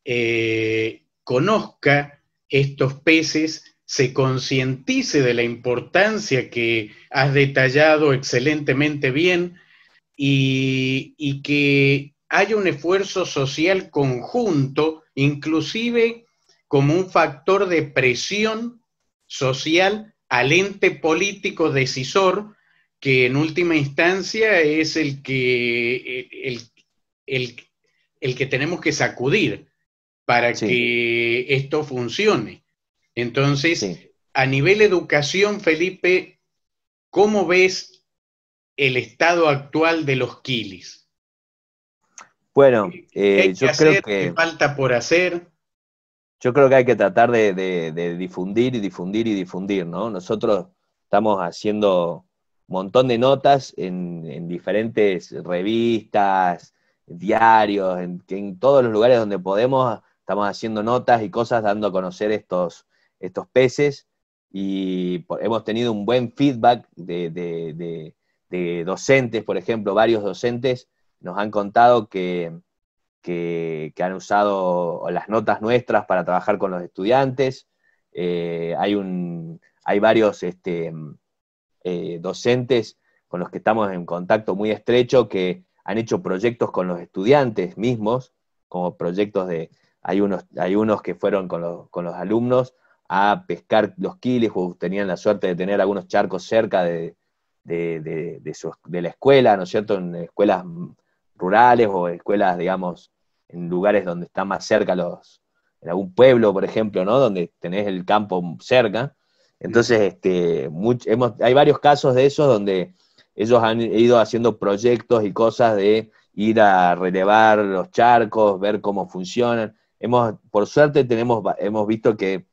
eh, conozca estos peces, se concientice de la importancia que has detallado excelentemente bien y, y que haya un esfuerzo social conjunto, inclusive como un factor de presión social al ente político decisor que en última instancia es el que, e, el, que tenemos que sacudir para que esto funcione. Entonces, a nivel educación, Felipe, ¿cómo ves el estado actual de los kilis? Bueno, eh, yo creo que... falta por hacer? Yo creo que hay que tratar de difundir y difundir y difundir, ¿no? Nosotros estamos haciendo montón de notas en, diferentes revistas, diarios, en, todos los lugares donde podemos, estamos haciendo notas y cosas dando a conocer estos, estos peces y hemos tenido un buen feedback de, docentes, por ejemplo, varios docentes nos han contado que, han usado las notas nuestras para trabajar con los estudiantes. Eh, hay, un, hay varios este, eh, docentes con los que estamos en contacto muy estrecho que han hecho proyectos con los estudiantes mismos, como proyectos de, hay unos, hay unos que fueron con los, con los alumnos a pescar los quiles o tenían la suerte de tener algunos charcos cerca de, de, la escuela, ¿no es cierto? En escuelas rurales o escuelas, digamos, en lugares donde están más cerca los, en algún pueblo, por ejemplo, ¿no? Donde tenés el campo cerca, entonces, este, hay varios casos de esos donde ellos han ido haciendo proyectos y cosas de ir a relevar los charcos, ver cómo funcionan. Hemos, por suerte tenemos, hemos visto que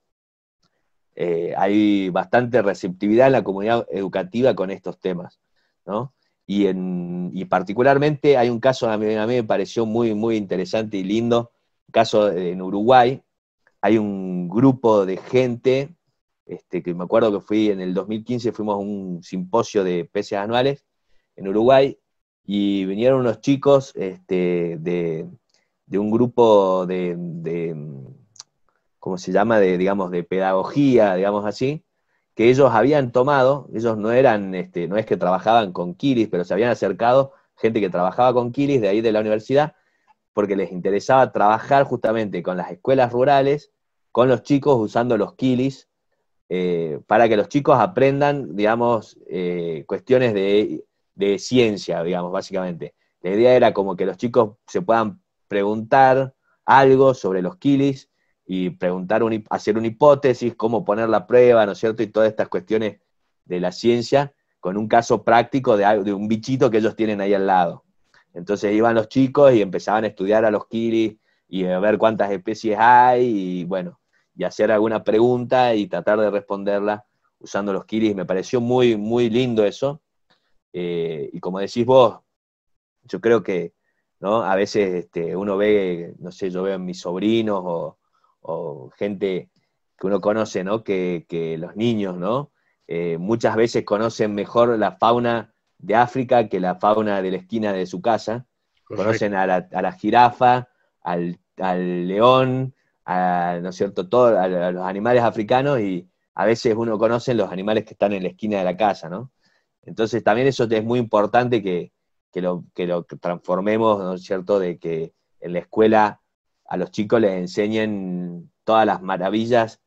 eh, hay bastante receptividad en la comunidad educativa con estos temas, ¿no? Y, en, particularmente hay un caso, a mí, me pareció muy, muy interesante y lindo, caso en Uruguay, hay un grupo de gente este, que me acuerdo que fui en el 2015, fuimos a un simposio de peces anuales en Uruguay y vinieron unos chicos este, de, un grupo de, de, ¿cómo se llama?, de, digamos, de pedagogía, digamos así, que ellos habían tomado, ellos no eran, este, no es que trabajaban con kilis, pero se habían acercado gente que trabajaba con kilis de ahí de la universidad, porque les interesaba trabajar justamente con las escuelas rurales, con los chicos usando los kilis, eh, para que los chicos aprendan, digamos, eh, cuestiones de, ciencia, digamos, básicamente. La idea era como que los chicos se puedan preguntar algo sobre los kilis y preguntar, hacer una hipótesis, cómo poner la prueba, ¿no es cierto? Y todas estas cuestiones de la ciencia con un caso práctico de, de un bichito que ellos tienen ahí al lado. Entonces iban los chicos y empezaban a estudiar a los kilis y a ver cuántas especies hay y bueno, y hacer alguna pregunta y tratar de responderla usando los kiris. Me pareció muy, muy lindo eso. Eh, y como decís vos, yo creo que ¿no? a veces este, uno ve, no sé, yo veo a mis sobrinos o, gente que uno conoce, Que, los niños, ¿no? Eh, muchas veces conocen mejor la fauna de África que la fauna de la esquina de su casa. Conocen a la, jirafa, al, al león, a, ¿no es cierto?, todos los animales africanos y a veces uno conoce los animales que están en la esquina de la casa, ¿no? Entonces también eso es muy importante que, lo, transformemos, ¿no es cierto?, de que en la escuela a los chicos les enseñen todas las maravillas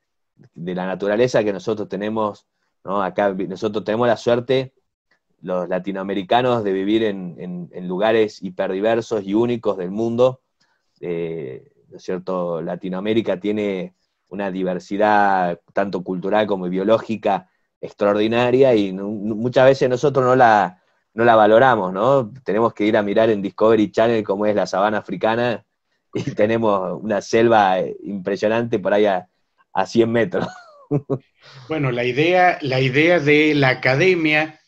de la naturaleza que nosotros tenemos, ¿no? Acá nosotros tenemos la suerte, los latinoamericanos, de vivir en, lugares hiperdiversos y únicos del mundo. Eh, cierto? Latinoamérica tiene una diversidad tanto cultural como biológica extraordinaria y muchas veces nosotros no la, la valoramos, ¿no? Tenemos que ir a mirar en Discovery Channel cómo es la sabana africana y tenemos una selva eh, impresionante por ahí a, 100 metros. Bueno, la idea, la idea de la academia,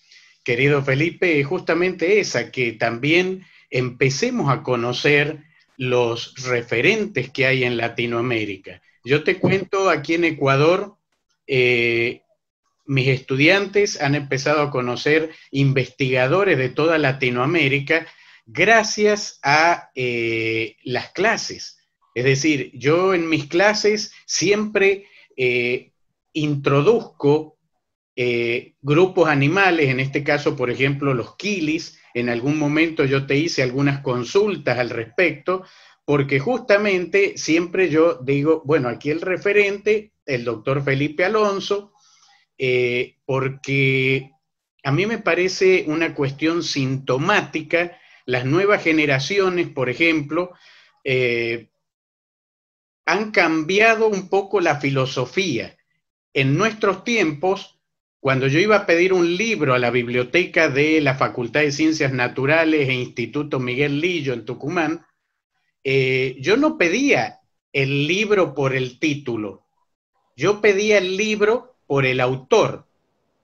querido Felipe, es justamente esa, que también empecemos a conocer los referentes que hay en Latinoamérica. Yo te cuento aquí en Ecuador, eh, mis estudiantes han empezado a conocer investigadores de toda Latinoamérica gracias a eh, las clases. Es decir, yo en mis clases siempre eh, introduzco eh, grupos animales, en este caso, por ejemplo, los kilis. En algún momento yo te hice algunas consultas al respecto, porque justamente siempre yo digo, bueno, aquí el referente, el doctor Felipe Alonso, eh, porque a mí me parece una cuestión sintomática. Las nuevas generaciones, por ejemplo, eh, han cambiado un poco la filosofía. En nuestros tiempos, cuando yo iba a pedir un libro a la biblioteca de la Facultad de Ciencias Naturales e Instituto Miguel Lillo en Tucumán, eh, yo no pedía el libro por el título, yo pedía el libro por el autor.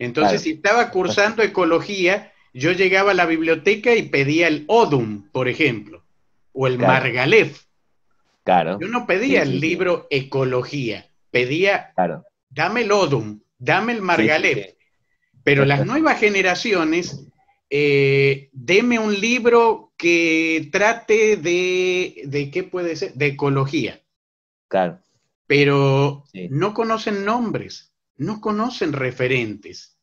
Entonces, si estaba cursando ecología, yo llegaba a la biblioteca y pedía el Odum, por ejemplo, o el Margalef. Claro. Yo no pedía el libro Ecología, pedía, claro. dame el Odum dame el Margalef. Pero las nuevas generaciones, eh, deme un libro que trate de, de, qué puede ser, de ecología. Claro. Pero no conocen nombres, no conocen referentes.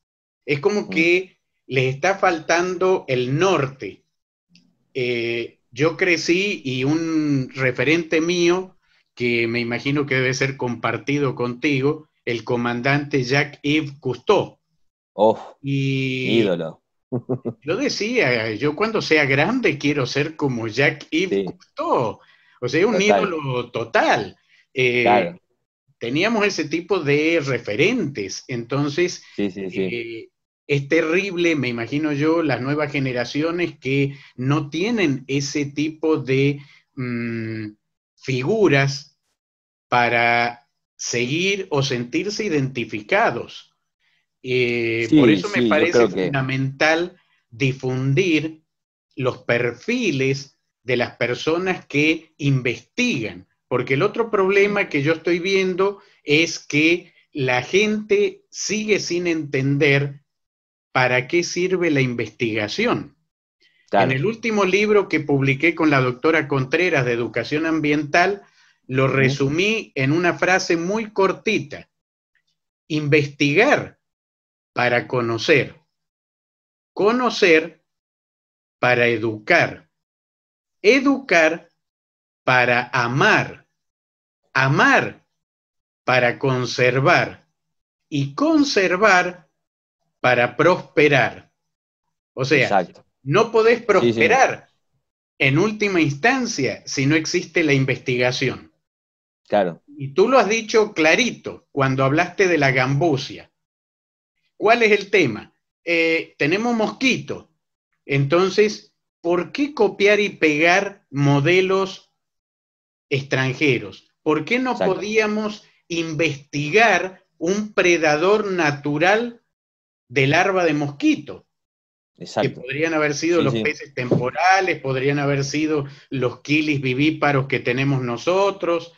Es como mm. que les está faltando el norte. Eh, yo crecí y un referente mío, que me imagino que debe ser compartido contigo, el comandante Jacques-Yves Cousteau. Oh, y ídolo. Yo decía, yo cuando sea grande quiero ser como Jacques-Yves Cousteau. O sea, un ídolo total. Eh, teníamos ese tipo de referentes. Entonces, eh, es terrible, me imagino yo, las nuevas generaciones que no tienen ese tipo de mm, figuras para seguir o sentirse identificados. Eh, por eso me parece fundamental difundir los perfiles de las personas que investigan, porque el otro problema que yo estoy viendo es que la gente sigue sin entender para qué sirve la investigación. En el último libro que publiqué con la doctora Contreras de Educación Ambiental, lo resumí en una frase muy cortita. Investigar para conocer. Conocer para educar. Educar para amar. Amar para conservar. Y conservar para prosperar. O sea, no podés prosperar en última instancia si no existe la investigación. Y tú lo has dicho clarito cuando hablaste de la gambusia. ¿Cuál es el tema? Eh, tenemos mosquito. Entonces, ¿por qué copiar y pegar modelos extranjeros? ¿Por qué no podíamos investigar un predador natural de larva de mosquito? Exacto. Que podrían haber sido los peces temporales, podrían haber sido los kilis vivíparos que tenemos nosotros,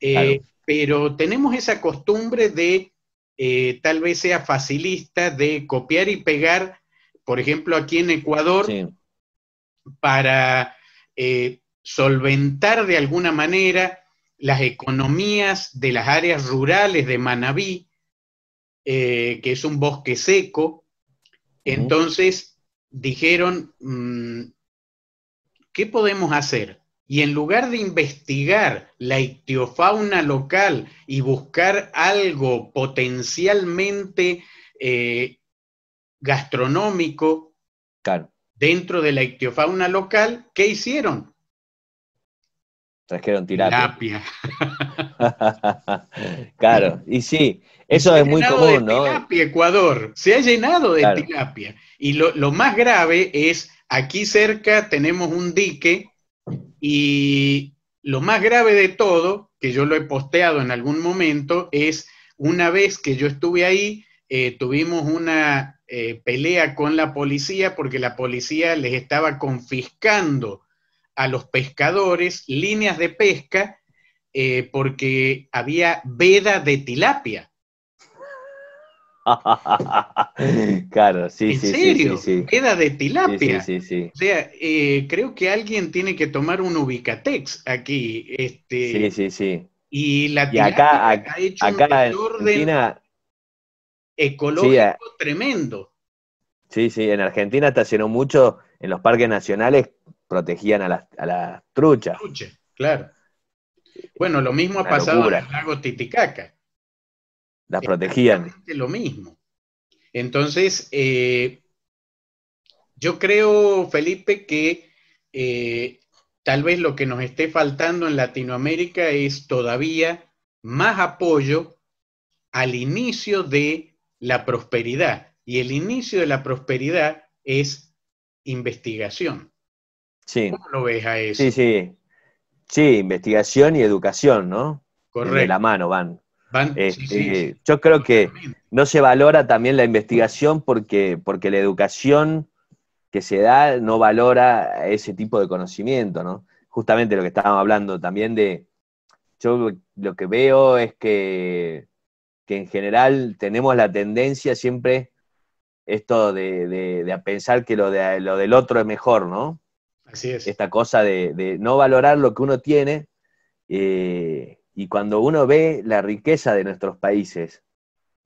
eh, pero tenemos esa costumbre de, eh, tal vez sea facilista, de copiar y pegar, por ejemplo, aquí en Ecuador, para eh, solventar de alguna manera las economías de las áreas rurales de Manabí, que es un bosque seco. Entonces dijeron, mm, ¿qué podemos hacer? Y en lugar de investigar la ictiofauna local y buscar algo potencialmente eh, gastronómico dentro de la ictiofauna local, ¿qué hicieron? Trajeron tilapia. claro, y sí, eso es muy común, de ¿no? Tilapia, Ecuador, se ha llenado de tilapia. Y lo, lo más grave es, aquí cerca tenemos un dique y lo más grave de todo, que yo lo he posteado en algún momento, es una vez que yo estuve ahí, eh, tuvimos una eh, pelea con la policía porque la policía les estaba confiscando a los pescadores líneas de pesca eh, porque había veda de tilapia. claro, sí, ¿En sí, serio? Queda de tilapia. Sí, sí, sí, o sea, eh, creo que alguien tiene que tomar un ubicatex aquí. Este, sí, sí, sí. Y la tilapia ha hecho un ecológico tremendo. Sí, sí, en Argentina estacionó mucho, en los parques nacionales protegían a las, a truchas. Trucha, claro. Bueno, lo mismo ha pasado en el lago Titicaca. La protegían. Lo mismo. Entonces, eh, yo creo, Felipe, que eh, tal vez lo que nos esté faltando en Latinoamérica es todavía más apoyo al inicio de la prosperidad. Y el inicio de la prosperidad es investigación. Sí. ¿Cómo lo ves a eso? Sí, sí. Sí, investigación y educación, ¿no? Correcto. De la mano van. Este, yo creo que no se valora también la investigación porque, porque la educación que se da no valora ese tipo de conocimiento, ¿no? Justamente lo que estábamos hablando también de, yo lo que veo es que, en general tenemos la tendencia siempre esto de, pensar que lo, de, lo del otro es mejor, ¿no? Así es. Esta cosa de, no valorar lo que uno tiene eh, y cuando uno ve la riqueza de nuestros países,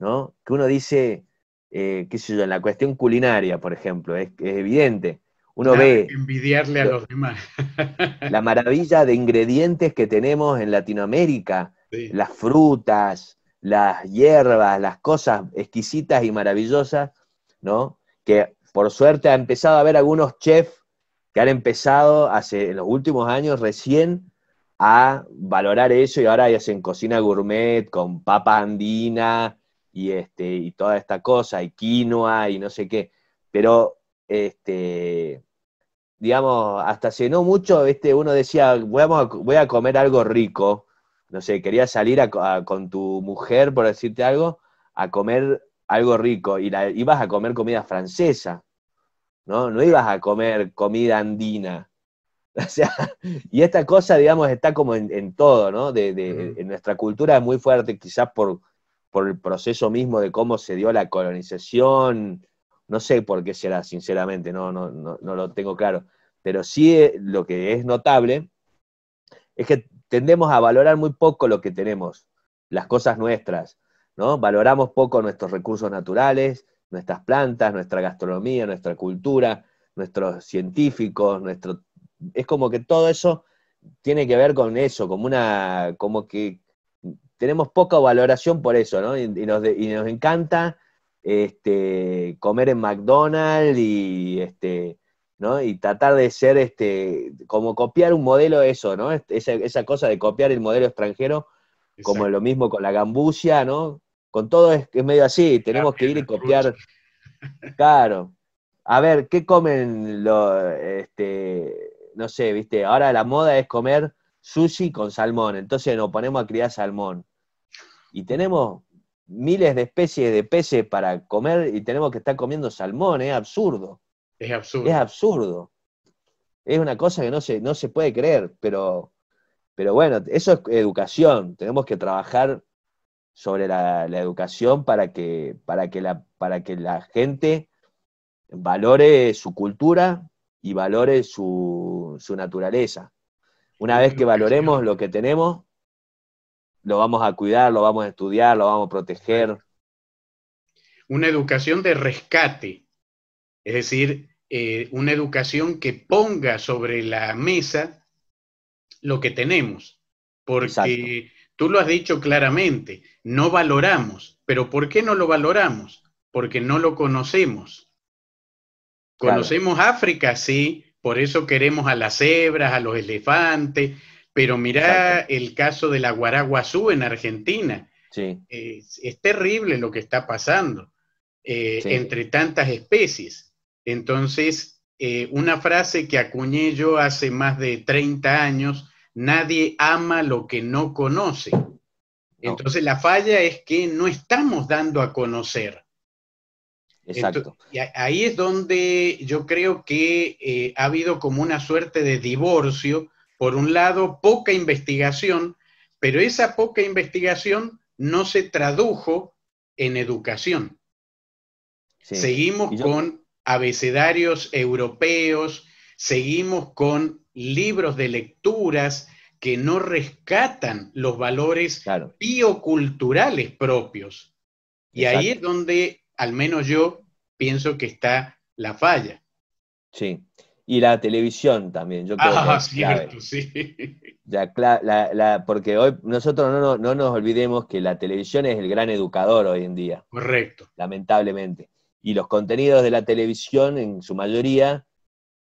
¿no? Que uno dice, que eh, qué sé yo, en la cuestión culinaria, por ejemplo, es, evidente. Uno ve... Envidiarle a los demás. la maravilla de ingredientes que tenemos en Latinoamérica, las frutas, las hierbas, las cosas exquisitas y maravillosas, ¿no? Que por suerte ha empezado a haber algunos chefs que han empezado hace en los últimos años recién a valorar eso y ahora hacen cocina gourmet con papa andina y, este, y toda esta cosa, y quinoa y no sé qué. Pero, este, digamos, hasta hace no mucho este, uno decía, voy a comer algo rico, no sé, quería salir con tu mujer, por decirte algo, a comer algo rico y ibas a comer comida francesa, ¿no? No ibas a comer comida andina y esta cosa, digamos, está como en, todo, ¿no? De, En nuestra cultura es muy fuerte, quizás por, por el proceso mismo de cómo se dio la colonización, no sé por qué será, sinceramente, no, no, no, no lo tengo claro. Pero sí eh, lo que es notable es que tendemos a valorar muy poco lo que tenemos, las cosas nuestras, ¿no? Valoramos poco nuestros recursos naturales, nuestras plantas, nuestra gastronomía, nuestra cultura, nuestros científicos, nuestro es como que todo eso tiene que ver con eso, como una, como que tenemos poca valoración por eso, ¿no? Y, nos, encanta este, comer en McDonald's y, este, ¿no? y tratar de ser, este, como copiar un modelo eso, ¿no? Este, esa, esa cosa de copiar el modelo extranjero, como lo mismo con la gambusia, ¿no? Con todo es, es medio así, tenemos que ir y copiar. Claro. A ver, ¿qué comen los, este, no sé, viste, ahora la moda es comer sushi con salmón, entonces nos ponemos a criar salmón. Y tenemos miles de especies de peces para comer y tenemos que estar comiendo salmón, es absurdo. Es absurdo. Es absurdo. Es una cosa que no se, no se puede creer, pero, pero bueno, eso es educación. Tenemos que trabajar sobre la, educación para que, para, que la, para que la gente valore su cultura y valore su, naturaleza. Una vez que valoremos lo que tenemos, lo vamos a cuidar, lo vamos a estudiar, lo vamos a proteger. Una educación de rescate, es decir, eh, una educación que ponga sobre la mesa lo que tenemos, porque tú lo has dicho claramente, no valoramos, pero ¿por qué no lo valoramos? Porque no lo conocemos. Conocemos África, sí, por eso queremos a las cebras, a los elefantes, pero mirá el caso de la Guaraguazú en Argentina. Es, terrible lo que está pasando eh, entre tantas especies. Entonces, eh, una frase que acuñé yo hace más de 30 años, nadie ama lo que no conoce. Entonces, la falla es que no estamos dando a conocer. Exacto. y ahí es donde yo creo que eh, ha habido como una suerte de divorcio. Por un lado, poca investigación, pero esa poca investigación no se tradujo en educación. Seguimos con abecedarios europeos, seguimos con libros de lecturas que no rescatan los valores bioculturales propios. Y ahí es donde al menos yo pienso que está la falla. Sí, y la televisión también. ah, cierto, sí. la, porque hoy nosotros no, no, nos olvidemos que la televisión es el gran educador hoy en día. Correcto. Lamentablemente. Y los contenidos de la televisión, en su mayoría,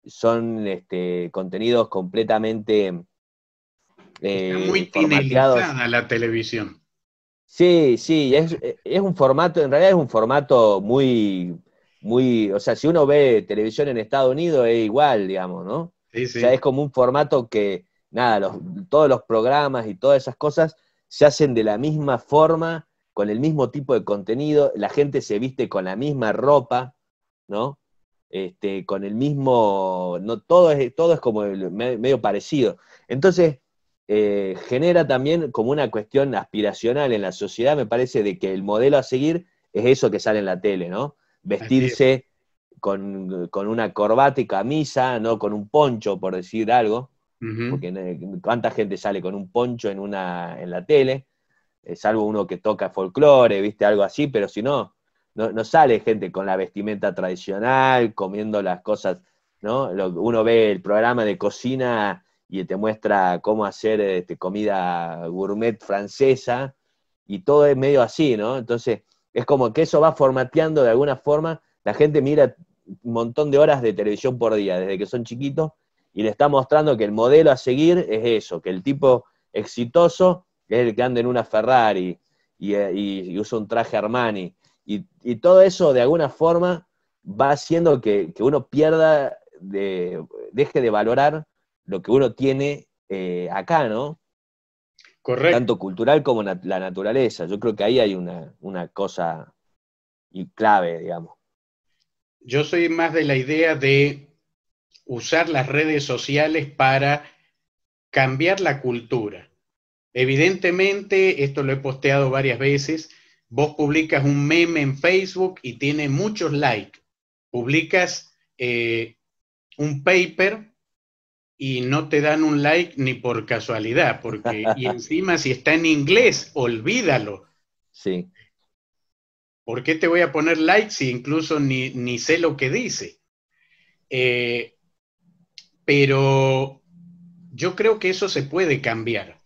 son este, contenidos completamente. Eh, Está la televisión. Sí, sí, eh, es, un formato, en realidad es un formato muy, muy, o sea, si uno ve televisión en Estados Unidos es igual, digamos, ¿no? Sí, sí. O sea, es como un formato que, nada, todos los programas y todas esas cosas se hacen de la misma forma, con el mismo tipo de contenido, la gente se viste con la misma ropa, ¿no? Este, con el mismo, no, todo es, todo es como medio parecido. Entonces, eh, genera también como una cuestión aspiracional en la sociedad, me parece, de que el modelo a seguir es eso que sale en la tele, ¿no? Vestirse con, una corbata y camisa, no con un poncho, por decir algo, porque eh, cuánta gente sale con un poncho en, una, en la tele, eh, salvo uno que toca folclore, viste, algo así, pero si no, no, sale gente con la vestimenta tradicional, comiendo las cosas, ¿no? uno ve el programa de cocina y te muestra cómo hacer este, comida gourmet francesa y todo es medio así, ¿no? Entonces, es como que eso va formateando de alguna forma. La gente mira un montón de horas de televisión por día, desde que son chiquitos, y le está mostrando que el modelo a seguir es eso, que el tipo exitoso es el que anda en una Ferrari y, usa un traje Armani. Y, todo eso de alguna forma va haciendo que, uno pierda, de, deje de valorar lo que uno tiene eh, acá, ¿no? Correcto. Tanto cultural como la naturaleza. Yo creo que ahí hay una, una cosa clave, digamos. Yo soy más de la idea de usar las redes sociales para cambiar la cultura. Evidentemente, esto lo he posteado varias veces, vos publicas un meme en Facebook y tiene muchos likes. Publicas eh, un paper y no te dan un like ni por casualidad, porque y encima si está en inglés, olvídalo. Sí. ¿Por qué te voy a poner like si incluso ni, sé lo que dice? Eh, pero yo creo que eso se puede cambiar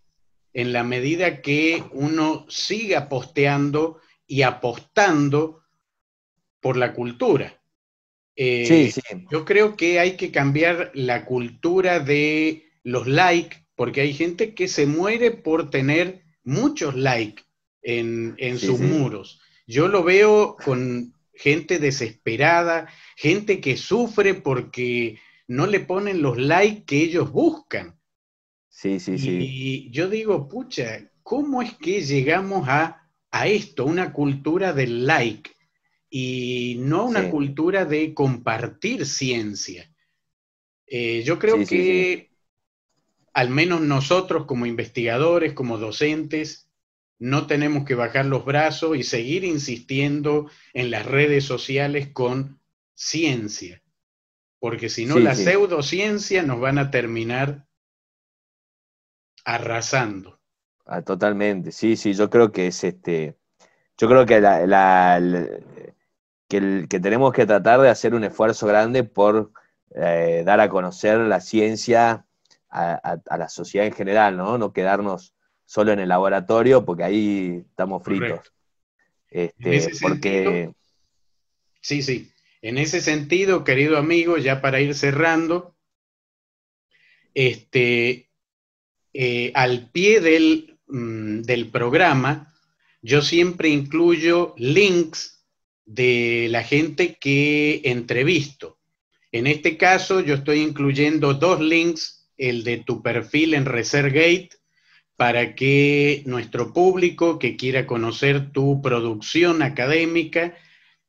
en la medida que uno siga posteando y apostando por la cultura. Eh, sí, Yo creo que hay que cambiar la cultura de los likes, porque hay gente que se muere por tener muchos likes en, sus muros. Yo lo veo con gente desesperada, gente que sufre porque no le ponen los likes que ellos buscan. Sí, sí, sí. Y yo digo, pucha, ¿cómo es que llegamos a, a esto, una cultura del like? y no una cultura de compartir ciencia. Eh, yo creo que al menos nosotros como investigadores, como docentes, no tenemos que bajar los brazos y seguir insistiendo en las redes sociales con ciencia, porque si no la pseudociencia nos van a terminar arrasando. Ah, totalmente, sí, sí, yo creo que es este, yo creo que la que, tenemos que tratar de hacer un esfuerzo grande por eh, dar a conocer la ciencia a, la sociedad en general, ¿no? No quedarnos solo en el laboratorio porque ahí estamos fritos. Este, porque... sí, sí. En ese sentido, querido amigo, ya para ir cerrando, este, eh, al pie del, mm, del programa, yo siempre incluyo links de la gente que entrevisto. En este caso, yo estoy incluyendo dos links, el de tu perfil en ReserGate, para que nuestro público que quiera conocer tu producción académica,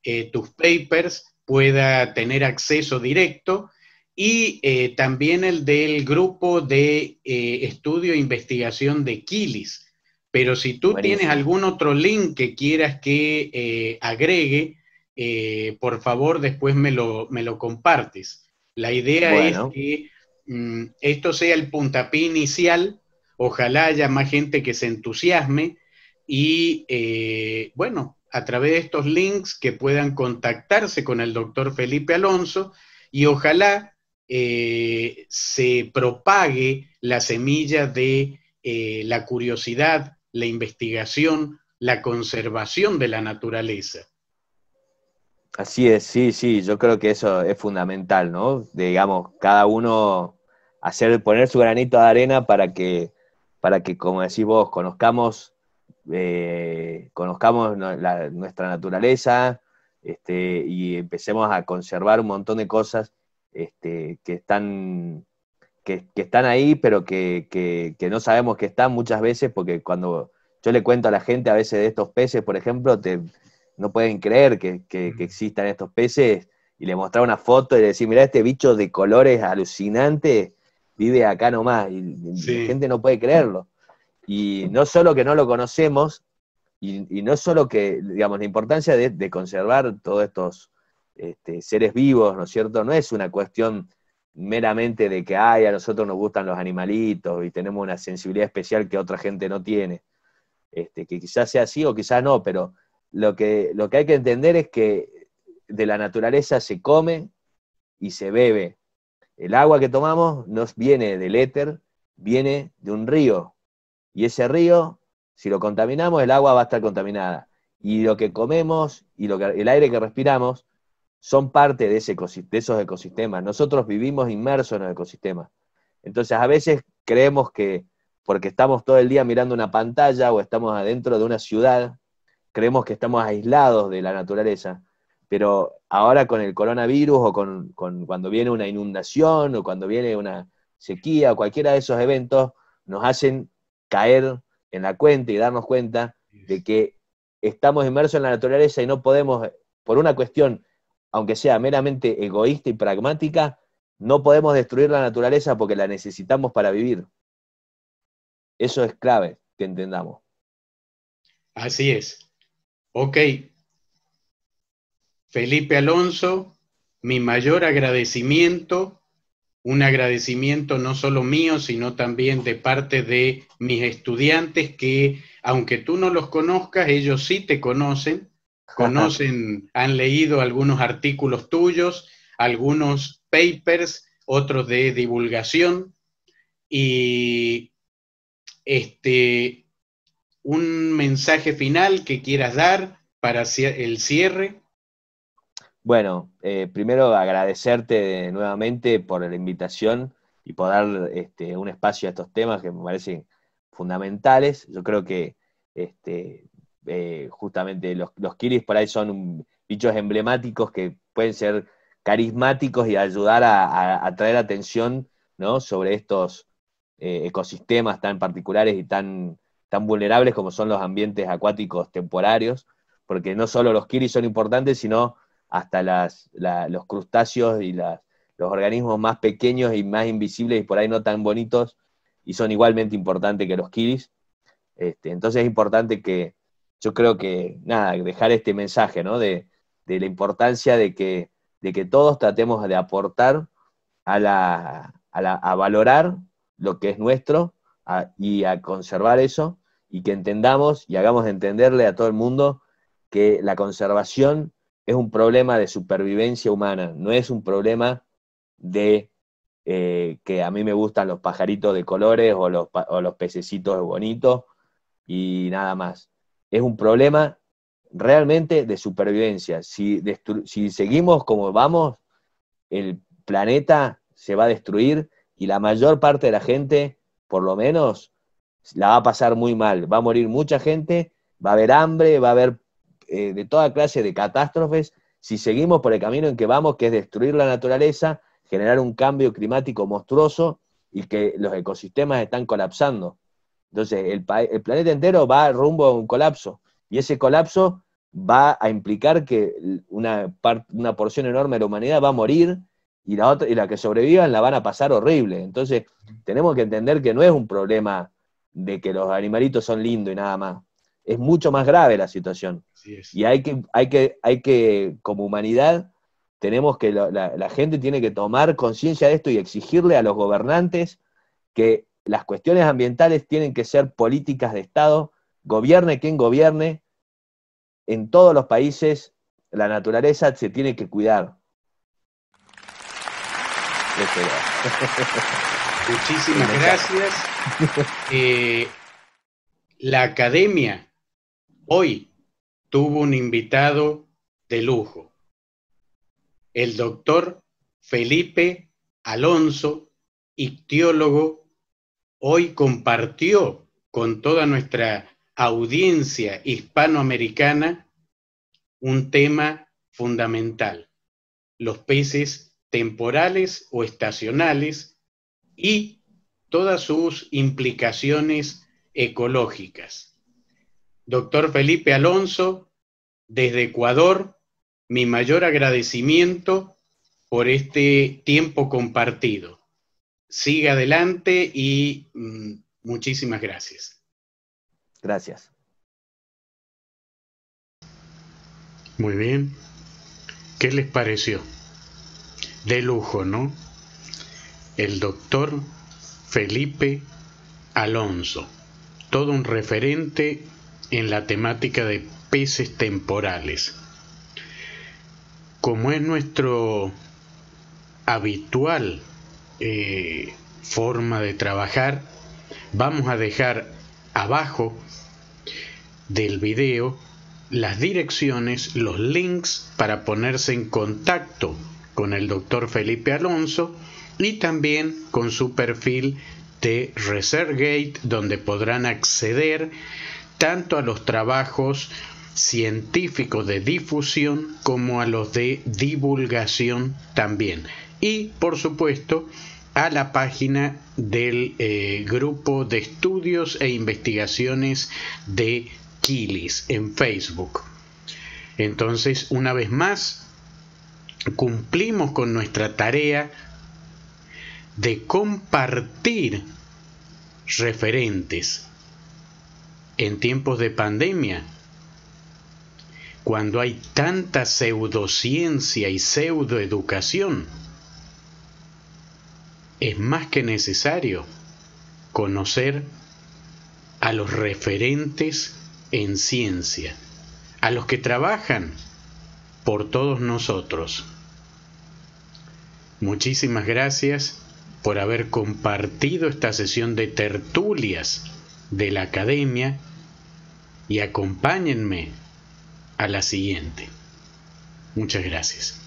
eh, tus papers, pueda tener acceso directo. Y eh, también el del grupo de eh, estudio e investigación de KILIS, pero si tú tienes algún otro link que quieras que eh, agregue, eh, por favor después me lo, compartes. La idea es que mm, esto sea el puntapié inicial, ojalá haya más gente que se entusiasme y eh, bueno, a través de estos links que puedan contactarse con el doctor Felipe Alonso y ojalá se propague la semilla de la curiosidad la investigación, la conservación de la naturaleza. Así es, sí, sí, yo creo que eso es fundamental, ¿no? digamos, cada uno hacer, poner su granito de arena para que, para que como decís vos, conozcamos, eh, conozcamos nuestra naturaleza este, y empecemos a conservar un montón de cosas este, que están que, están ahí, pero que, no sabemos que están muchas veces, porque cuando yo le cuento a la gente a veces de estos peces, por ejemplo, te, no pueden creer que, mm. existan estos peces, y le mostrar una foto y le decir, mirá, este bicho de colores alucinante, vive acá nomás, y la gente no puede creerlo. Y no solo que no lo conocemos, y, no solo que, digamos, la importancia de, conservar todos estos este, seres vivos, ¿no es cierto? No es una cuestión meramente de que, hay a nosotros nos gustan los animalitos y tenemos una sensibilidad especial que otra gente no tiene. Este, que quizás sea así o quizás no, pero lo que, lo que hay que entender es que de la naturaleza se come y se bebe. El agua que tomamos nos viene del éter, viene de un río. Y ese río, si lo contaminamos, el agua va a estar contaminada. Y lo que comemos y lo que, el aire que respiramos son parte de, ese esos ecosistemas. Nosotros vivimos inmersos en los ecosistemas. Entonces, a veces creemos que porque estamos todo el día mirando una pantalla o estamos adentro de una ciudad, creemos que estamos aislados de la naturaleza. Pero ahora con el coronavirus o con cuando viene una inundación o cuando viene una sequía o cualquiera de esos eventos, nos hacen caer en la cuenta y darnos cuenta de que estamos inmersos en la naturaleza y no podemos, por una cuestión aunque sea meramente egoísta y pragmática, no podemos destruir la naturaleza porque la necesitamos para vivir. Eso es clave que entendamos. Así es. Ok. Felipe Alonso, mi mayor agradecimiento, un agradecimiento no solo mío, sino también de parte de mis estudiantes que, aunque tú no los conozcas, ellos sí te conocen conocen, han leído algunos artículos tuyos, algunos papers, otros de divulgación y este un mensaje final que quieras dar para el cierre. Bueno, eh, primero agradecerte nuevamente por la invitación y por dar este, un espacio a estos temas que me parecen fundamentales. Yo creo que este, eh, justamente los, los Kiris por ahí son bichos emblemáticos que pueden ser carismáticos y ayudar a, atraer atención sobre estos eh, ecosistemas tan particulares y tan, tan vulnerables como son los ambientes acuáticos temporarios, porque no solo los kiris son importantes, sino hasta las, los crustáceos y los organismos más pequeños y más invisibles y por ahí no tan bonitos, y son igualmente importantes que los kiris. Este, entonces es importante que, yo creo que, nada, dejar este mensaje, De, la importancia de que, todos tratemos de aportar a, la, a, valorar lo que es nuestro y a conservar eso y que entendamos y hagamos entenderle a todo el mundo que la conservación es un problema de supervivencia humana, no es un problema de eh, que a mí me gustan los pajaritos de colores o los pececitos bonitos y nada más es un problema realmente de supervivencia. Si, seguimos como vamos, el planeta se va a destruir y la mayor parte de la gente, por lo menos, la va a pasar muy mal. Va a morir mucha gente, va a haber hambre, va a haber eh, de toda clase de catástrofes. Si seguimos por el camino en que vamos, que es destruir la naturaleza, generar un cambio climático monstruoso y que los ecosistemas están colapsando. Entonces, el, planeta entero va rumbo a un colapso y ese colapso va a implicar que una, porción enorme de la humanidad va a morir y la, otra, y la que sobrevivan la van a pasar horrible. Entonces, tenemos que entender que no es un problema de que los animalitos son lindos y nada más. Es mucho más grave la situación. Y hay que, hay que, hay que, como humanidad, tenemos que, la gente tiene que tomar conciencia de esto y exigirle a los gobernantes que las cuestiones ambientales tienen que ser políticas de Estado, gobierne quien gobierne, en todos los países la naturaleza se tiene que cuidar. Muchísimas gracias. Eh, la academia hoy tuvo un invitado de lujo, el doctor Felipe Alonso, ictiólogo hoy compartió con toda nuestra audiencia hispanoamericana un tema fundamental, los peces temporales o estacionales y todas sus implicaciones ecológicas. Doctor Felipe Alonso, desde Ecuador, mi mayor agradecimiento por este tiempo compartido siga adelante y mm, muchísimas gracias. Gracias. Muy bien. ¿Qué les pareció? De lujo, ¿no? El doctor Felipe Alonso, todo un referente en la temática de peces temporales. Como es nuestro habitual eh, forma de trabajar. Vamos a dejar abajo del video las direcciones, los links para ponerse en contacto con el doctor Felipe Alonso y también con su perfil de ResearchGate donde podrán acceder tanto a los trabajos científicos de difusión como a los de divulgación también. Y por supuesto, a la página del eh, grupo de estudios e investigaciones de kilis en Facebook. Entonces, una vez más, cumplimos con nuestra tarea de compartir referentes en tiempos de pandemia, cuando hay tanta pseudociencia y pseudoeducación es más que necesario conocer a los referentes en ciencia, a los que trabajan por todos nosotros. Muchísimas gracias por haber compartido esta sesión de tertulias de la academia y acompáñenme a la siguiente. Muchas gracias.